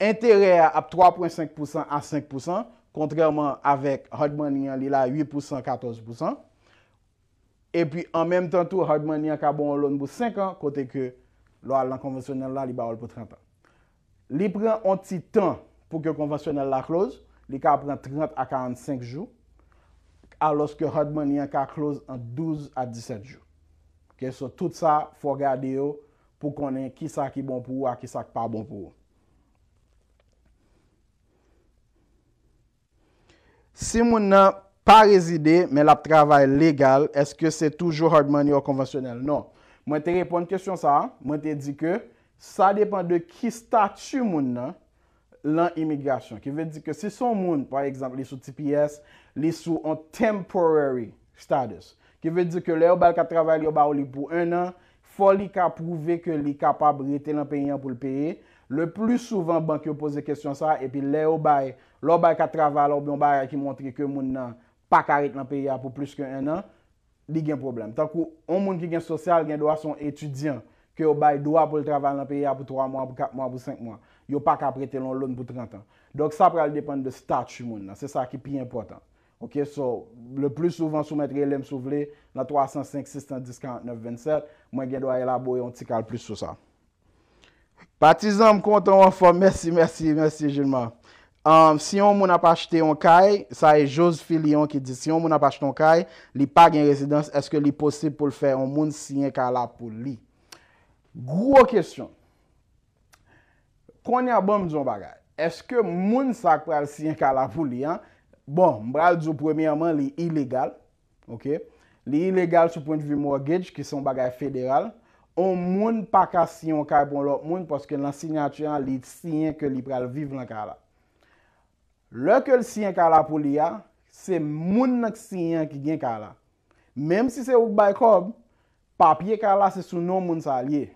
Interè ap 3.5% a 5%, kontrèman avèk hodman yon li la 8% a 14%. Epi an mèm tan tou hodman yon ka bon lon pou 5 an, kote ke lo al lan konvensyonel la li ba oul pou 30 an. Li pren an ti tan pou ke konvensyonel la close, li ka pren 30 a 45 jou, aloske hodman yon ka close an 12 a 17 jou. Kè so tout sa fò gade yo pou konen ki sa ki bon pou ou a ki sa ki pa bon pou ou. si moun nan pa rezide, men la travay legal, eske se toujou hard money ou konvasyonel? Non. Mwen te repon kèsyon sa, mwen te di ke, sa depan de ki statu moun nan, lan imigrasyon. Ki ve di ke, se son moun, par ekzamp, li sou TPS, li sou an temporary status. Ki ve di ke, le ou balka travay li ou balka li pou 1 an, fol li ka prouve ke li kapabri te lan peyyan pou l'peyye. Le plus souvan, bankyo pose kèsyon sa, e pi le ou balka, Lò bay kat traval, lò byon bay ray ki mwontri ke moun nan pa karit nan periya pou plus ke 1 an, li gen problem. Tan kou, an moun ki gen sosyal, gen do a son etudyan ke yo bay do a pou l traval nan periya pou 3 mwan, pou 4 mwan, pou 5 mwan. Yo pa ka prete loun loun pou 30 an. Dok sa pral depan de statu moun nan, se sa ki pi important. Ok, so, le plus souvan soumetre lèm souvle, nan 305-610-49-27, mwen gen do a elabo yon tikal plus sou sa. Patizan m konton mwen fòm, mersi, mersi, mersi, jilman. Um, si yon moun apachete yon kay, sa e jose filion ki di, si yon moun apachete yon kay, li pag yon rezidans, eske li posib pou l fè yon moun siyen kala pou li? Gro kestyon. Konya bom diyon bagay, eske moun sak pral siyen kala pou li? Bon, mbral diyon premiyaman li ilegal, ok? Li ilegal sou pointe vi mortgage, ki son bagay federal. Yon moun paka siyen yon kay pou lop moun, paske nan sinyatyan li siyen ke li pral viv lan kala. Le ke l siyen kala pou liya, se moun nan siyen ki gen kala. Mem si se ou bay kob, papye kala se sunon moun salye.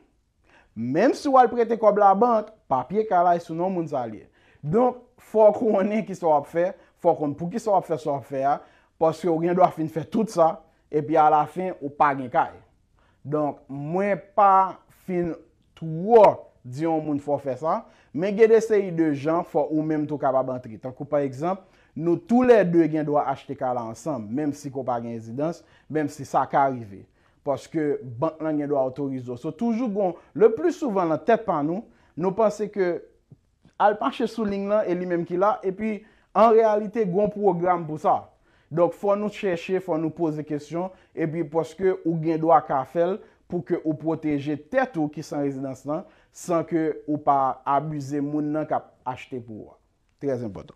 Mem si ou al prete kob la bant, papye kala se sunon moun salye. Don fò konen ki so ap fè, fò konen pou ki so ap fè, so ap fè ya, poske ou gen do a fin fè tout sa, e pi a la fin ou pa gen kaya. Don mwen pa fin tou wò diyon moun fò fè sa, Men gede seyi de jan fwa ou menm tou kaba bantri. Takou par ekzamp, nou tou le dwe gen do a achete ka la ansam, menm si kou pa gen rezidans, menm si sa ka arrive. Paske bank lan gen do a otorizo. So toujou goun, le plus souvan la tete pa nou, nou pase ke alpache sou ling lan, e li menm ki la, epi an realite goun program pou sa. Dok fwa nou cheshe, fwa nou pose kesyon, epi paske ou gen do a ka fel, pou ke ou proteje tete ou ki san rezidans lan, epi paske ou gen do a ka fel, San ke ou pa abuze moun nan kap achete pou ou a. Trez impoto.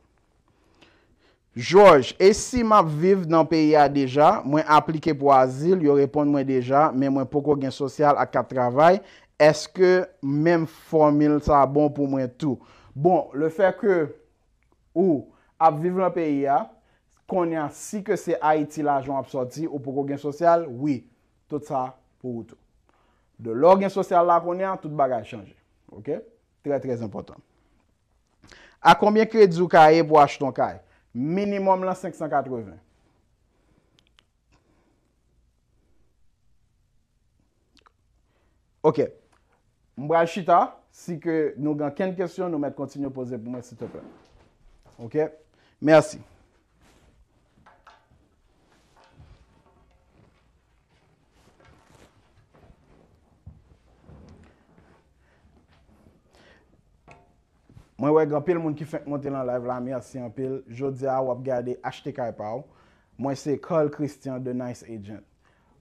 George, e si map viv nan peya deja, mwen aplike pou asil, yo repon mwen deja, men mwen poko gen sosyal ak kap travay, eske men formil sa bon pou mwen tou? Bon, le fe ke ou ap viv nan peya, konen si ke se Haiti l'ajon ap soti ou poko gen sosyal, oui, tout sa pou ou tou. De l'organ sosyal la pou ni an, tout bagay chanje. Ok? Tre trez important. A konbyen kredzou kaye pou achiton kaye? Minimum lan 580. Ok. Mbraj chita, si ke nou gan ken kestyon, nou met kontinyo pose pou mwen si te plen. Ok? Mersi. Mwen wè gran pil moun ki fèk montè lan live la, mi asè yon pil, jodi a wap gade HTK pa ou, mwen se Carl Christian de Nice Agent.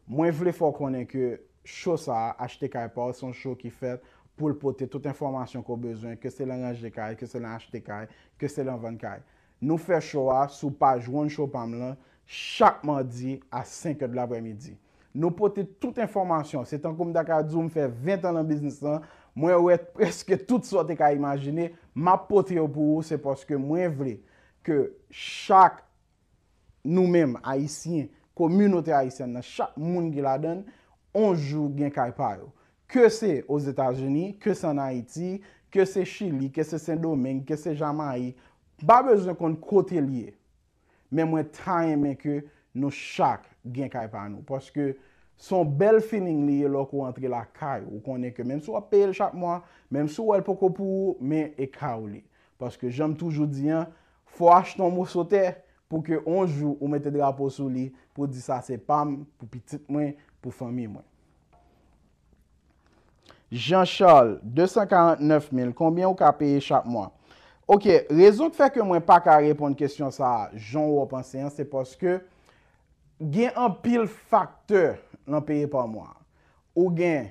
Mwen vle fò konen ke chò sa, HTK pa ou, son chò ki fèt pou l'pote tout informasyon ko bezwen, ke se lan HDK, ke se lan HTK, ke se lan 24. Nou fè chò a sou page One Show Pamlan, chak mandi a 5 de la bremidi. Nou pote tout informasyon, se tankou mdaka a zoom fè 20 an lan biznis sa, mwen wè preske tout sote ka imajine, Ma pote yo pou ou se poske mwen vre ke chak nou menm aisyen, komunote aisyen nan chak moun gila den, onjou gen kay par yo. Ke se os Etasouni, ke se nan Haiti, ke se Chili, ke se Saint-Domingue, ke se Jamari, ba bezon kon kote liye. Men mwen tayen men ke nou chak gen kay par nou poske... son bel fining li yo lo ko antre la kaj, ou konen ke menm sou a peye l chak mwa, menm sou ou el poko pou, men ek kaw li. Paske janm toujou diyan, fwa ach ton mou sote, pou ke onjou ou mette drapo sou li, pou di sa se pam, pou pitit mwen, pou fami mwen. Jean Charles, 249,000, konbyen ou ka peye chak mwa? Ok, rezon te feke mwen pa ka repon kestyon sa, jan wop ansen, se poske gen an pil faktor, nan peye pa mwa. Ou gen,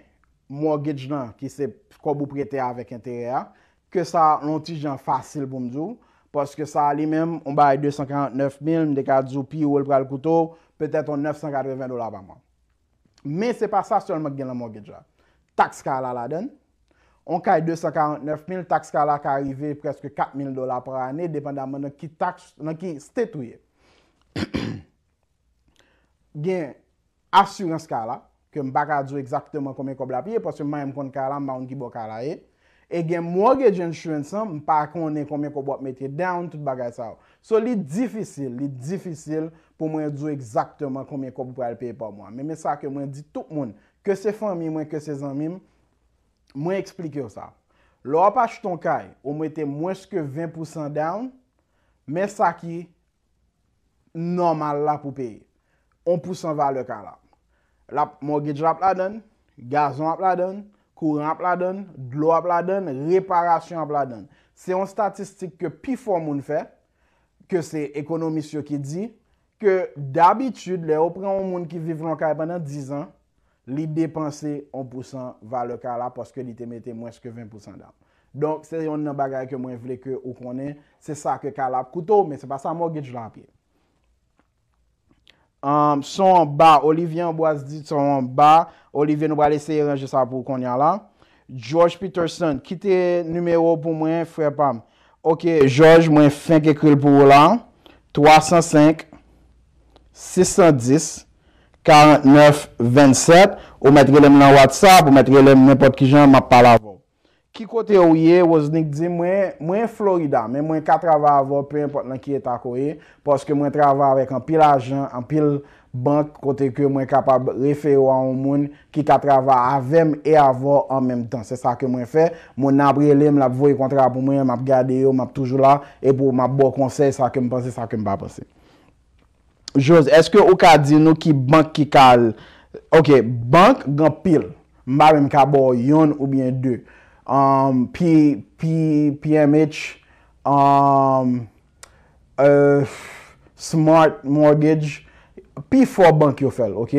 mortgage nan, ki se, kwa bou prete avèk intere a, ke sa, lonti jan fasil pou mdou, paske sa li mem, on baye 259 mil, mdekal djoupi, ou el pral koutou, petè ton 980 dolar pa mwa. Men se pa sa, solman gen la mortgage a. Taks ka ala la den, on kaye 249 mil, taks ka ala ka arrive, preske 4000 dolar par ane, depen daman nan ki tax, nan ki stetouye. (coughs) Gen, Asurans ka la, ke m baka djou ekzakteman komey kob la piye, pwase m mayem konti ka la, m mayon ki bo ka la e. E gen mwage gen shwen san, m pa akon ne komey kob wap metye down, tout bagay sa. So li difisil, li difisil pou mwen djou ekzakteman komey kob wap peye pa mwen. Mwen sa ke mwen di tout moun, ke se fany mwen, ke se zan mwen, mwen eksplike yo sa. Lwa pa ch ton kay, o mwen te mwenske 20% down, mwen sa ki normal la pou peye. 1% val yo ka la. La mortgage la pladon, gazon la pladon, kouran la pladon, glou la pladon, reparasyon la pladon. Se yon statistik ke pi fò moun fè, ke se ekonomisyo ki di, ke dabitud le opren moun moun ki vivran kare banan 10 an, li depanse 1% valo kare la poske li temete mwenske 20% dam. Donk se yon nan bagay ke mwen vle ke ou konen, se sa ke kare la koutou, men se pa sa mortgage la apye. Son ba, olivye an bo as di son ba, olivye nou ba leseye ranje sa pou konyan la. George Peterson, ki te numero pou mwen frepam? Ok, George mwen 5 ekril pou wlan, 305, 610, 49, 27, ou metre lèm nan WhatsApp, ou metre lèm nan pot ki jan ma pala. Ki kote ouye, waznik di, mwen Florida, men mwen katrava avon, pe importan ki etakoye, poske mwen trava avèk an pil ajan, an pil bank, kote ke mwen kapab refe yo an ou moun, ki katrava avèm e avon an mèm tan. Se sa ke mwen fè, mwen apre lèm la vòy kontra pou mwen, mwen ap gade yo, mwen ap toujou la, e pou mwen ap bo konsey, sa ke mwen panse, sa ke mwen pa panse. Jos, eske ou ka di nou ki bank ki kal? Ok, bank gen pil, mwen mwen kap bo yon ou mwen dey. pi, pi, pi mh, smart mortgage, pi fò bank yo fèl, ok?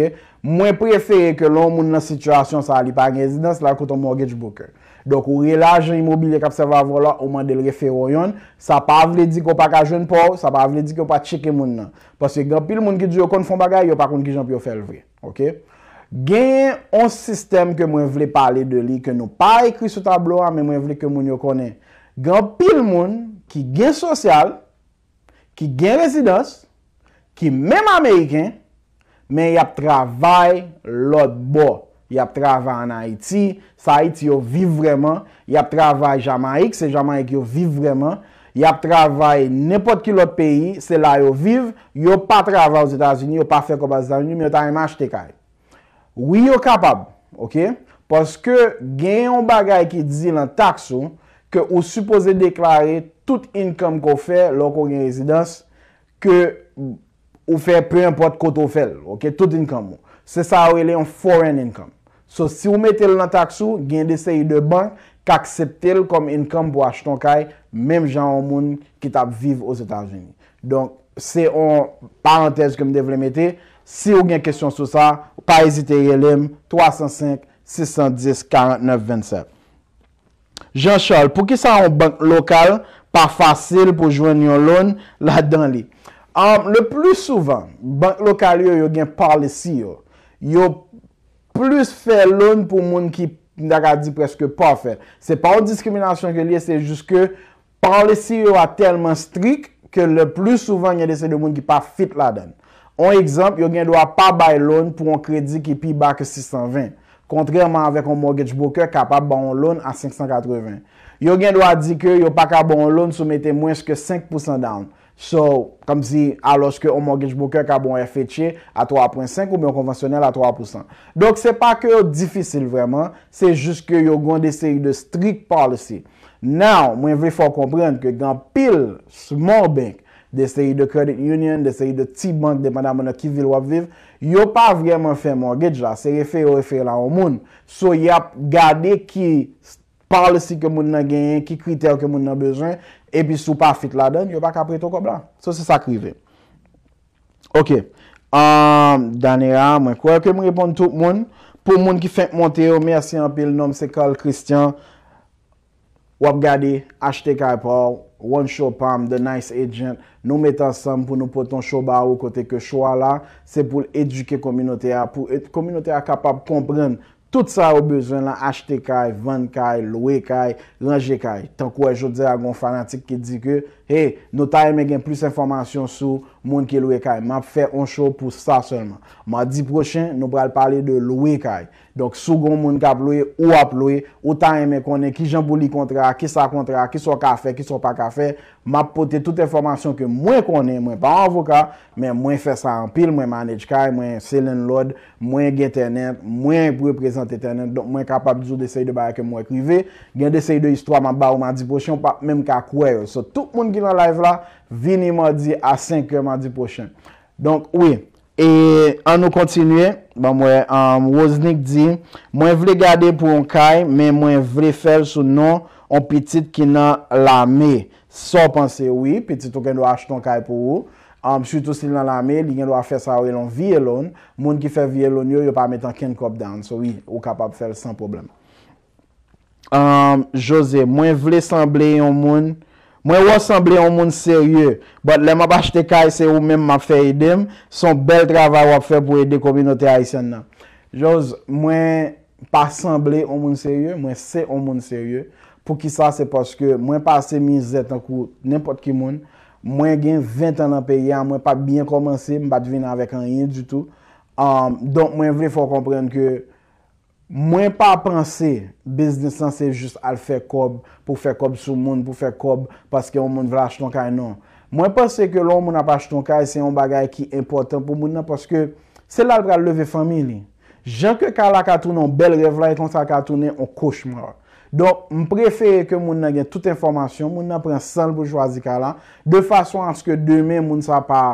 Mwen prefere ke lò moun nan situasyon sa li pa genzidans la kouton mortgage broker. Donk ou re la ajan imobile kap se va vola, ou mande l refero yon, sa pa vle di ki w pa ka joun pou, sa pa vle di ki w pa tcheki moun nan. Pas yo genpil moun ki di yo kon fon bagay, yo pa kon ki joun pi yo fèl vre, ok? Ok? gen yon sistem ke mwen vle pale de li, ke nou pa ekri sou tablo an, men mwen vle ke mwen yo konen. Gen pil moun ki gen sosyal, ki gen rezidans, ki menm Ameriken, men yap travay lot bo. Yap travay an Haiti, sa Haiti yo viv vreman, yap travay Jamaik, se Jamaik yo viv vreman, yap travay nepot ki lot peyi, se la yo viv, yo pa travay ou Zeta Zuni, yo pa fek oba Zeta Zuni, men yo ta yon manj tekay. Ou yon kapab, ok? Paske gen yon bagay ki dizi lan taksu ke ou suppose deklari tout income ko fè lò ko gen rezidans ke ou fè pre-impote koto fèl, ok? Tout income ou. Se sa ou ele yon foreign income. So, si ou mette lan taksu, gen dese yon deban kaksepte l konm income pou ashton kaj menm jan ou moun ki tap viv ou Sétage-Uni. Donk, se yon parantez ke m devle mette, Si yo gen kesyon sou sa, pa ezite ye lem, 305-610-4927. Jean-Charles, pou ki sa an bank lokal pa fasil pou jwen yon loun la den li? Le plus souvan, bank lokal yo yo gen parle si yo, yo plus fe loun pou moun ki daga di preske pa fe. Se pa ou diskriminasyon ke li, se jouske parle si yo a telman strik ke le plus souvan yon dese de moun ki pa fit la denne. On ekzamp, yon gen do a pa bay loun pou an kredi ki pi bak 620. Kontrèman avèk an mortgage broker ka pa bay loun a 580. Yon gen do a di ke yon pa ka bay loun sou mette mwens ke 5% down. So, kam zi, aloske an mortgage broker ka bay fè tche a 3.5 ou mwen konvensyonel a 3%. Donk se pa ke yon difisil vwèman, se jist ke yon gwen dese yon de strict policy. Now, mwen ve fò komprende ke gen pil small bank, de seri de Credit Union, de seri de T-Bank, depanda moun an ki vil wap viv, yo pa vremen fè mortgage la, se refè yo refè la ou moun. So, yap, gade ki parle si ke moun nan genyen, ki kriter ke moun nan bejwen, epi sou pa fit la den, yo pa kapre to kob la. So, se sa krive. Ok. Um, Danera, mwen kwe, ke moun repon tout moun, pou moun ki fèk montè yo, mersi an pi l'nom se kol Christian, wap gade, achete karepòr, one show palm, the nice agent, nou met ansam pou nou poton show bar ou kote ke chwa la, se pou eduke kominote a, pou ete kominote a kapap kompren tout sa ou bezwen la achete kay, vande kay, loue kay, range kay, tankou wè e jote zè agon fanatik ki di ke hey, nou ta eme gen plus informasyon sou moun ki loue kaj, m ap fe on show pou sa solman, m a di prochen, nou pral pale de loue kaj donk sou goun moun kap loue, ou ap loue, ou ta eme konen ki jambouli kontra, ki sa kontra, ki so ka fe, ki so pa ka fe, m ap pote tout informasyon ke mwen konen, mwen pa avoka men mwen fe sa an pil, mwen manege kaj mwen selen lod, mwen gen ternet, mwen pre prezente ternet donk mwen kapap djou desay de baye ke mwen krive gen desay de histwa m a barou m a di prochen, mwen ka kwe yo, so tout moun ki nan live la, vini ma di a 5 keman di pochen. Donk, wè, e an nou kontinue, ba mwen, am, Woznik di, mwen vle gade pou yon kay, men mwen vle fel sou non yon petit ki nan la me. So, panse, wè, petit ou ken do a achet yon kay pou ou, am, sütou si nan la me, li gen do a fè sa wè yon vye lon, moun ki fè vye lon yo, yo pa metan ken kop dan. So, wè, wè kapab fel san problem. Am, um, Jose, mwen vle sanble yon moun Mwen wò semblè an moun sèryè, bat lè mwa bach te kaj se ou mèm ma fè idèm, son bel travè wò fè pou edè kominote a isen nan. Jòz, mwen pa semblè an moun sèryè, mwen se an moun sèryè, pou ki sa se paske mwen pa se min zèt an kou nèmpot ki moun, mwen gen 20 an an pe yè, mwen pa biyen komanse, mwen pa devina avèk an yè di tout. Um, donk mwen vè fò komprenn ke... Mwen pa panse biznis san se just al fe kob pou fe kob sou moun pou fe kob paske yon moun vla chitonkaj non. Mwen panse ke loun moun apachitonkaj se yon bagay ki important pou moun nan paske se lal bral leve fami li. Jan ke kala katounan bel revlay konta katounan, yon koshman. Don m prefeye ke moun nan gen tout informasyon, moun nan pren sanl boujwazi kala de fasyon anske demen moun sa pa...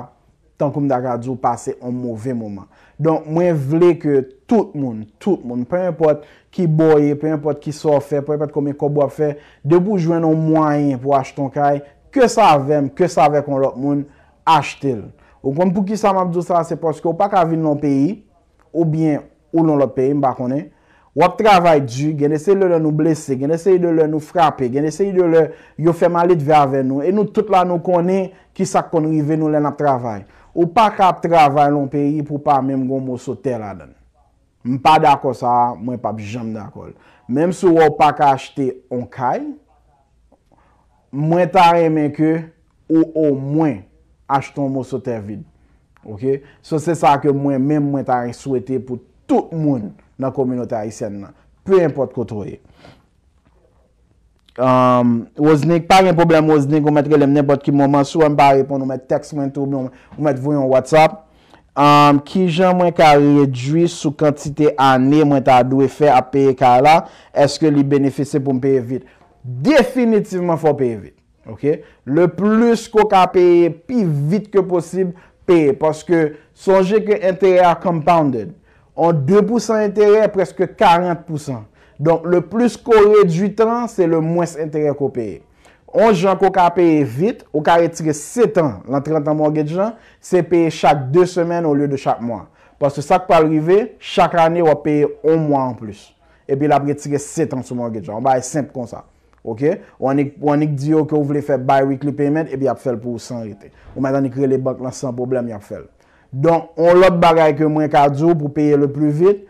tan koum da ka djou pase an mouvè mouman. Don mwen vle ke tout moun, tout moun, pe mè pot ki boye, pe mè pot ki sofe, pe mè pot koum e kobo ap fe, debou jwen an mwanyen pou acheton kay, ke sa ve m, ke sa ve kon lop moun, achetil. Ou kon pou ki sa m ap djou sa, se poske ou pa ka vin lop peyi, ou bien ou lop peyi, mba konen, wap travay dju, gen esay lè lè nou blese, gen esay lè lè nou frape, gen esay lè lè yo fè malit ve avè nou, e nou tout la nou konen, ki sa kon rive nou lè nap trav Ou pa ka ap travay loun peyi pou pa mèm goun mou sote la dan. M pa dako sa, mwen pa bi jam dako. Mèm sou ou pa ka achete on kay, mwen tare men ke ou ou mwen acheton mou sote vide. So se sa ke mwen mèm mwen tare souwete pou tout moun nan kominota isen nan. Pe import koto ye. Um, waznik pa gen problem waznik ou metre lem nepot ki moman sou ou mba repon ou metre tekst mwen tou ou metre voyon whatsapp um, ki jan mwen ka redwi sou kantite ane mwen ta dwe fe a peye ka la eske li benefise pou mpeye vit definitivman fwa peye vit ok le plus koka peye pi vit ke posib peye parce ke sonje ke interye a compounded an 2% interye preske 40% Don, le plus ko rejitran, se le mwens enteren ko peye. 11 jan ko ka peye vit, ou ka retire 7 an lan 30 an mwengedjan, se peye chak 2 semen ou lye de chak mwa. Pas se sa kwa rive, chak ane wap peye 1 mwa an plus. E pi la pre tire 7 an sou mwengedjan. Ou anik diyo ke ou vle fè bay weekly payment, e pi ap fèl pou san rejite. Ou manan ni kre le bank lan san problem, yap fèl. Don, on lop bagay ke mwen ka djou pou peye le plu vit,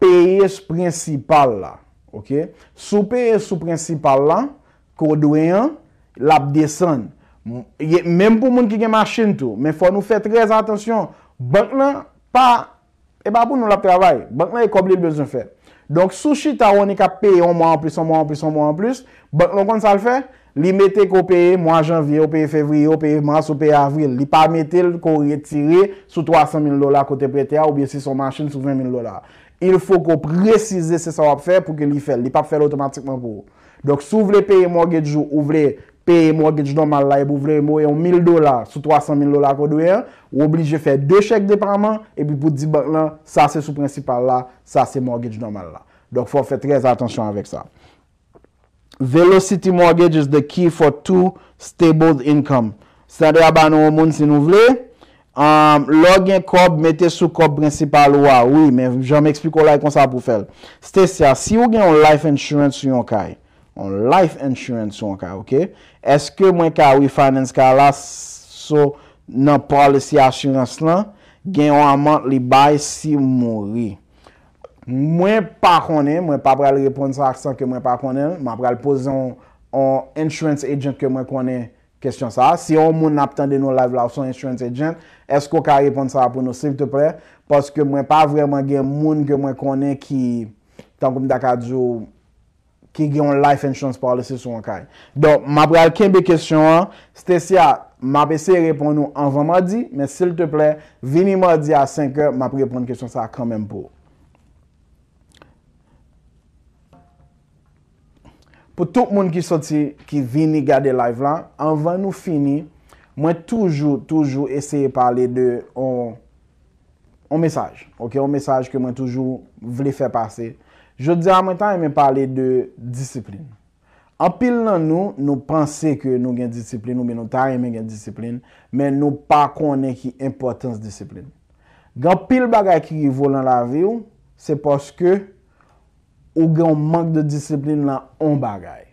peye se prinsipal la. Ok, sou peye sou prinsipal la, kou doyen, lap desan. Mem pou moun ki gen masjin tou, men fwa nou fe trez atensyon, bank lan, pa, e ba pou nou lap travay, bank lan e kobli bezon fe. Donk sou chita ou ni e ka peye, on mwa an plus, on mwa an plus, on mwa an plus, bank lan kon sa l fe, li mette kou peye mwa janvye, o peye fevriye, o peye mwa sou peye avril, li pa mette kou retire sou 300.000 dolar kote prete a, ou biye si sou masjin sou 20.000 dolar. il fò kò prezize se sa wap fè pou ki li fè. Li pa fè automatikman kò. Dok sou vle paye mortgage ou vle paye mortgage normal la, e pou vle mouye 1,000 dolar sou 300,000 dolar kò doye, ou oblige fè 2 chèk deparman, e pi pou di bak lan, sa se sou prinsipal la, sa se mortgage normal la. Dok fò fè trez atensyon avèk sa. Velocity mortgage is the key for two stable income. Sa dewa ban nou woun sin ouvle. Ok. Um, lò gen kob mette sou kob prinsipal ou a. Oui, men jom eksplik ou la y kon sa pou fel. Stes ya, si ou gen yon life insurance sou yon kay. Yon life insurance sou yon kay, ok? Eske mwen ka refinance ka la sou nan policy assurance lan? Gen yon amant li bay si moun ri. Mwen pa konen, mwen pa pral repon sa ak san ke mwen pa konen. Mwen pa pral posen yon insurance agent ke mwen konen kestyon sa. Si yon moun ap tende nou live la ou son insurance agent... Esko ka repon sa apon nou siv te ple? Paske mwen pa vreman gen moun ke mwen konen ki tan koum da ka djou ki gen yon life and chance parlesi sou an kay. Don, ma pre alke mbe kesyon an. Stesia, ma pe se repon nou anvan ma di, men siv te ple vini ma di a 5 an, ma pre repon kesyon sa kanmen pou. Pou tout moun ki soti ki vini gade live lan, anvan nou fini Mwen toujou, toujou eseye pale de on mesaj. Ok, on mesaj ke mwen toujou vle fe pase. Je di a mwen tan eme pale de disiplin. An pil nan nou, nou panse ke nou gen disiplin ou men nou tar eme gen disiplin. Men nou pa konen ki impotans disiplin. Gan pil bagay ki givou lan la vi ou, se poske ou gan mank de disiplin lan on bagay.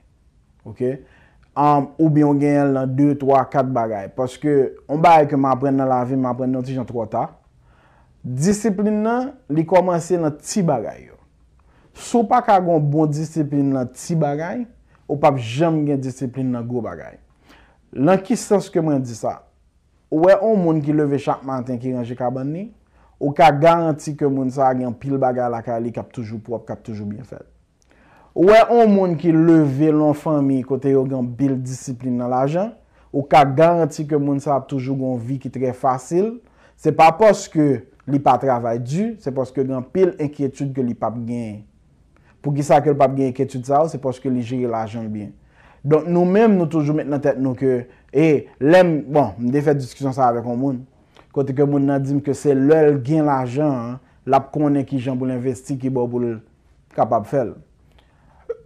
Ok. Am ou bi yon gen yon nan 2, 3, 4 bagay. Paske, yon bagay keman pren nan la vi, man pren nan ti jan 3 ta. Disiplin nan, li komanse nan ti bagay yo. Sou pa kagon bon disiplin nan ti bagay, ou pap jem gen disiplin nan go bagay. Lan ki sens keman di sa, ou e on moun ki leve chakman ten ki ranje kaban ni, ou ka garanti keman sa gen pil bagay la ka li kap toujou prop, kap toujou bien fèt. Ouè, on moun ki leve l'on fami kote yo gen bil disiplin nan l'ajan, ou ka garanti ke moun sa ap toujou gen vi ki tre fasil, se pa poske li pa travay du, se poske gen pil enkyetud ke li pap gen. Pou ki sa ke l'pap gen enkyetud sa ou, se poske li jiri l'ajan l'byen. Don nou mèm nou toujou met nan tèt nou ke, e, lem, bon, mdè fè diskisyon sa avek on moun, kote ke moun nan dim ke se lèl gen l'ajan, lap konen ki jan pou l'investi ki bo pou l'kapap fèl.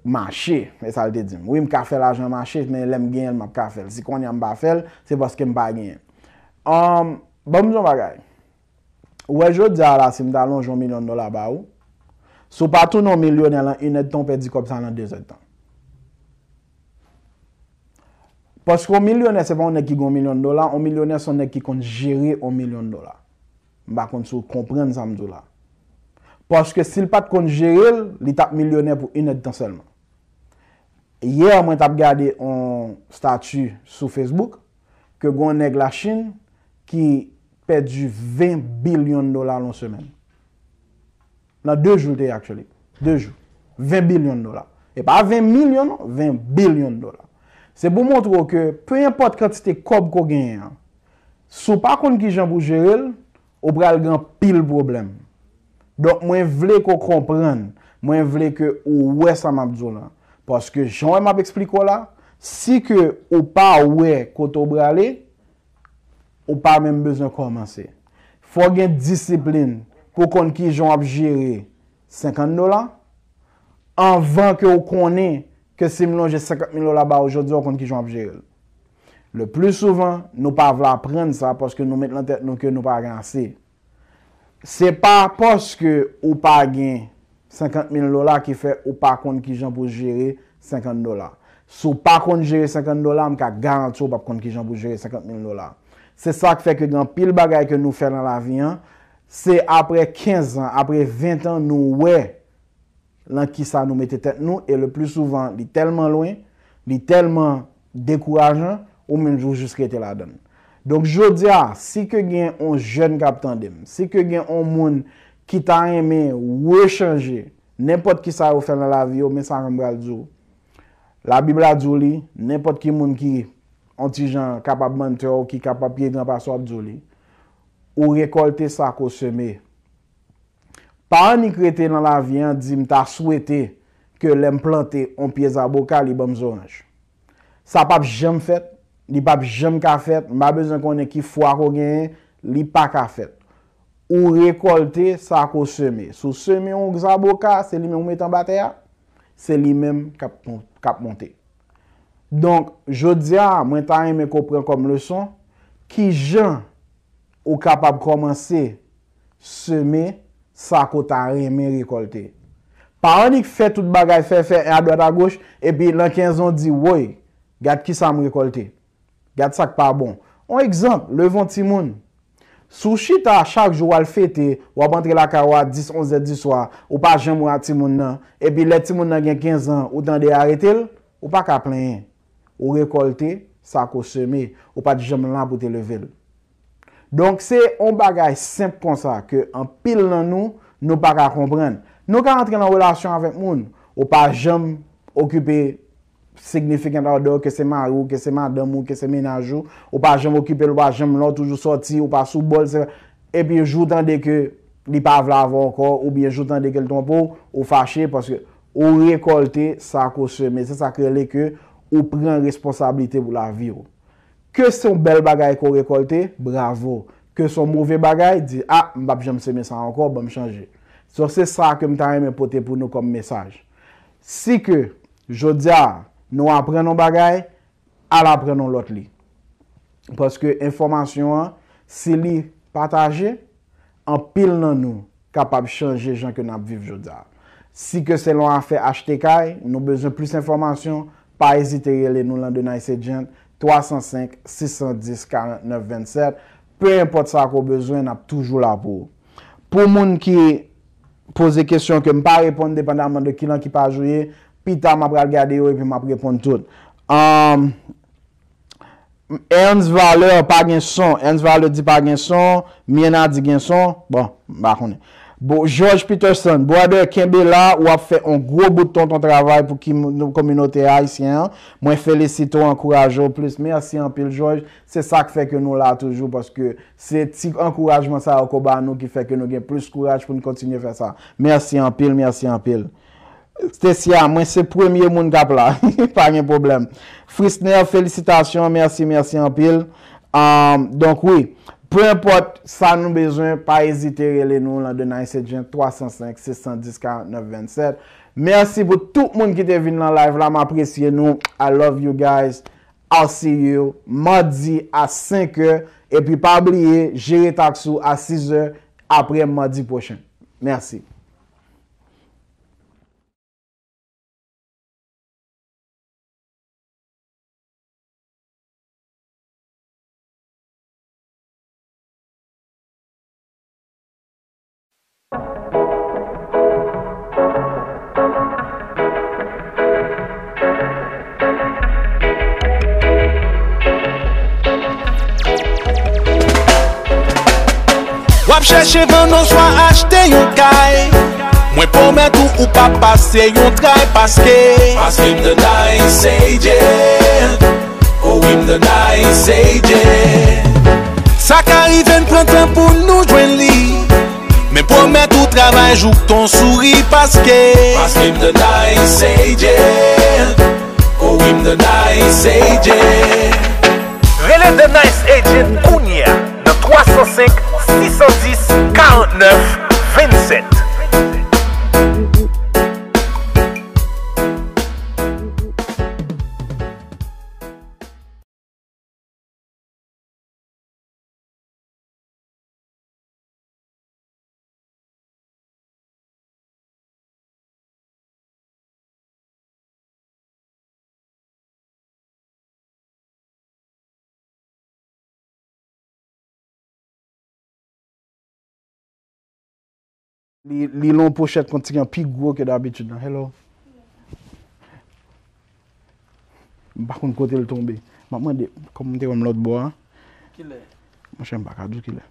manche, me salde di. Ou im kafel ajan manche, men lem gen, map kafel. Si kon yon mba fel, se baske mba gen. Ba mjon bagay, wej yo di a la si mda lonj yon milyon dola ba ou, sou patoun yon milyonel an inediton pe di kop san an de zetan. Paske yon milyonel se van yon ne ki gon milyon dola, yon milyonel se van ne ki kon jere yon milyon dola. Bakon sou kompren samdou la. Paske si l pat kon jere, li tap milyonel pou inediton selman. Yer mwen tap gade an statu sou Facebook ke gwen neg la Chin ki pedi 20 bilyon dola loun semen. Nan 2 joun te akselik. 2 joun. 20 bilyon dola. E pa 20 milyon, 20 non, bilyon dola. Se pou mwontro ke, pey import kwen ti te kob ko genyen, sou pa kon ki jen pou jere l, ou bre al gen pil problem. Don mwen vle ko kompren, mwen vle ke ou wè sa map zola. Paske jan wè m ap ekspliko la, si ke ou pa wè koto brale, ou pa wè m bezon komanse. Fwa gen disiplin kou kon ki jan ap jere 50 dola, anvan ke ou konen ke se m lonje 50 dola ba ou jodi ou kon ki jan ap jere. Le plus souvent, nou pa vla pren sa paske nou met lan tet nou ke nou pa gansi. Se pa poske ou pa gen disiplin. 50.000 lola ki fè ou pa kon ki jan pou jere 50 dola. Sou pa kon jere 50 dola, m ka garantou pa kon ki jan pou jere 50.000 dola. Se sa k fè ke gen pil bagay ke nou fè nan la viyan, se apre 15 an, apre 20 an nou wè lan ki sa nou mette tèt nou, e le plou souvan li telman louen, li telman dekourajan, ou moun joujous ki ete la den. Donk jodi a, si ke gen on jen kap tan dem, si ke gen on moun, ki ta eme we chanje, nepot ki sa ou fè nan la vi, ou men sa rembra l djou, la bib la djou li, nepot ki moun ki, ontijan kapap mante ou ki kapap piye djan pa so ap djou li, ou rekolte sa ko seme. Pa anik rete nan la vi, an di mta souwete ke lem plante on piye zaboka li bom zonaj. Sa pap jem fèt, li pap jem ka fèt, ma bezon konen ki fwa ko gen, li pa ka fèt. ou rekolte sa ko seme. Sou seme ou gzabo ka, se li men ou metan bate ya, se li men kap monte. Donk, jodia, mwen tan reme kopren kom leson, ki jan ou kapap komanse seme sa ko tan reme rekolte. Pa anik fe tout bagay fefe e adwad a goch, epi lan kenzon di, woy, gat ki sa m rekolte. Gat sak pa bon. On ekzamp, levan timoun, Sou chita chak jou al fete, wap antre la karwa 10-11 et di swa, ou pa jem wak ti moun nan, epi let ti moun nan gen 15 an, ou tan dey aretele, ou pa ka plenye. Ou rekolte, sa ko seme, ou pa di jem lan pou te levele. Donk se on bagay simp kon sa, ke an pil nan nou, nou pa ka kompren. Nou ka antre nan relasyon avet moun, ou pa jem okupe moun. signifikant ador, ke seman rou, ke seman damou, ke semen anjou, ou pa jem okipe, ou pa jem nou, toujou soti, ou pa sou bol, e pi yon joutan deke, li pa vlavan ankor, ou bi yon joutan deke l'tonpou, ou fache, paske ou rekolte, sa akos seme, se sa krele ke, ou pren responsabilite pou la vi ou. Ke son bel bagay ko rekolte, bravo, ke son mouve bagay, di, a, ah, mbap jem seme bon, sa ankor, ba mchange. So se sa ke mtane mpote pou nou kom mesaj. Si ke, Nou apren nou bagay, al apren nou lot li. Paske informasyon an, se li pataje, an pil nan nou kapab chanje jan ke nan ap viv joda. Si ke se loun an fe achte kay, nou bezon plus informasyon, pa eziteye le nou lan de nan ese djen, 305-610-4927. Pe import sa ko bezwen, nan ap toujou la pou. Po moun ki pose kesyon ke mpa repon depenndanman de kilan ki pa joye, pita m ap pral gade yo e pi m ap repon tout. Um, Ernst Waller pa gen son, Ernst Waller di pa gen son, Miena di gen son, bon, bakon. George Peterson, brother, kenbe la, wap fe on gro bout ton ton travay pou ki nou kominote a yisien. Mwen felisito, ankorajo plus. Merci anpil George. Se sa ke feke nou la toujou paske se ti ankorajman sa akoba nou ki feke nou gen plus kouraj pou nou kontinye fe sa. Merci anpil, merci anpil. Stesia, mwen se premye moun kap la. (laughs) Pa gen problem. Frisner, felicitasyon. Merci, merci anpil. Donk wè. Pou import, sa nou bezwen. Pa ezitere lè nou la denay. Se djen 305-614-927. Merci pou tout moun ki te vin lan live la. M apresye nou. I love you guys. I'll see you ma di a 5 e. E pi pa abliye, jere taksu a 6 e apre ma di pochen. Merci. Veno swa achte yon kay Mwen pomen tou ou pa pase yon trai Paske Paske m denay sejjen Ou oh, m denay sejjen Sakari ven prentan pou nou jwen li Mwen pomen tou trabay jouk ton suri Paske Paske m denay sejjen Ou m denay sejjen Vele m denay sejjen Kounia N 305 Sissosis K927 Li lon pochet konti kyan pi gwo ke dabit jit nan. Hello. Bakoun kote l tounbe. Mak mwen de, kom mwen te wèm lout bo a. Kile. Mwen chen baka, djou kile.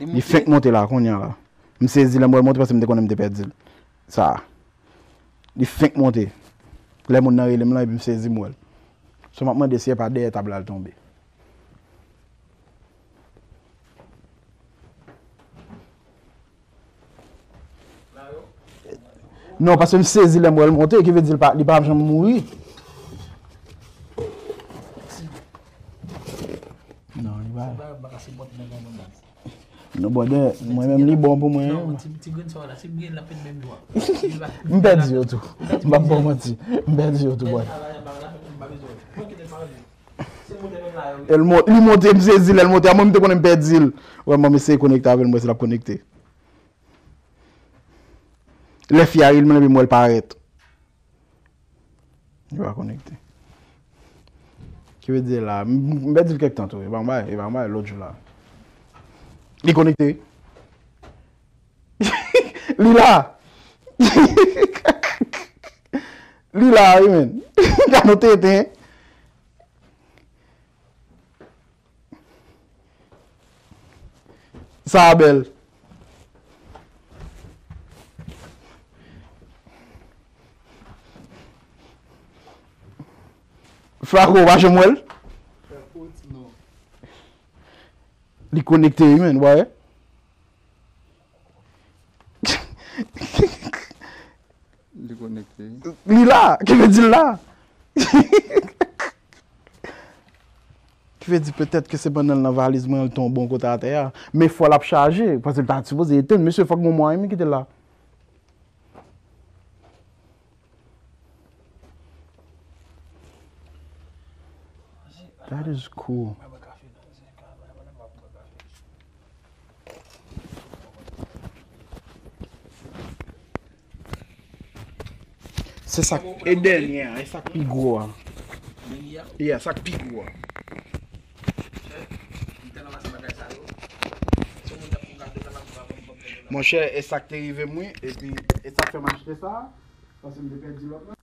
Di fèk mwen te la kon nyan la. Mwen sezi lèm wèl mwen te pasen mwen te kon mwen te pet zil. Sa. Di fèk mwen te. Lèm mwen nare lèm lèm mwen sezi mwen wèl. So mak mwen de seye pa deye tabla l tounbe. Non, paswe mse zile mwen mwote, ekive zil pa, li pa ram chan mwoui. Non, li va. Bon non, bwa de, mwen mwen li bon pou mwen yon. Mwen mwen zi yotou. Mwen mwen mwen zi yotou, mwen mwen zi yotou, mwen. El mwote, li mwote mse zile, el mwote, a mwen mwen mwen mwen mwen zi yotou. Ou a mwen mwen se yi konnekta avil mwen se la p konekte. (laughs) (laughs) (laughs) Le fya il mene bi mwel paret. I va konekte. Ki ve de la, mbe di l kek tantou. I va mba e, i va mba e l odjou la. I konekte. (laughs) Li la. (laughs) Li la, i e men. Kan (laughs) ote eten. Sa abel. Fraco, wache mwel? Fèkout, nou. Li konekte ymen, waye? Li konekte ymen. Li la? Kè fè di la? Kè fè di pètè kè se ban nan nan valizman yon ton bon kote atè ya. Mè fò la p'chage, pwase l'tan t'supose eten. Mè sè fòk moun mwen ymen kè te la. That is cool. Se sak eden ye, sak pigwa. Ye, sak pigwa. Monshe, e sak te rive mwen, e sak te manjte sa, pa se mwen dekè di wap nan.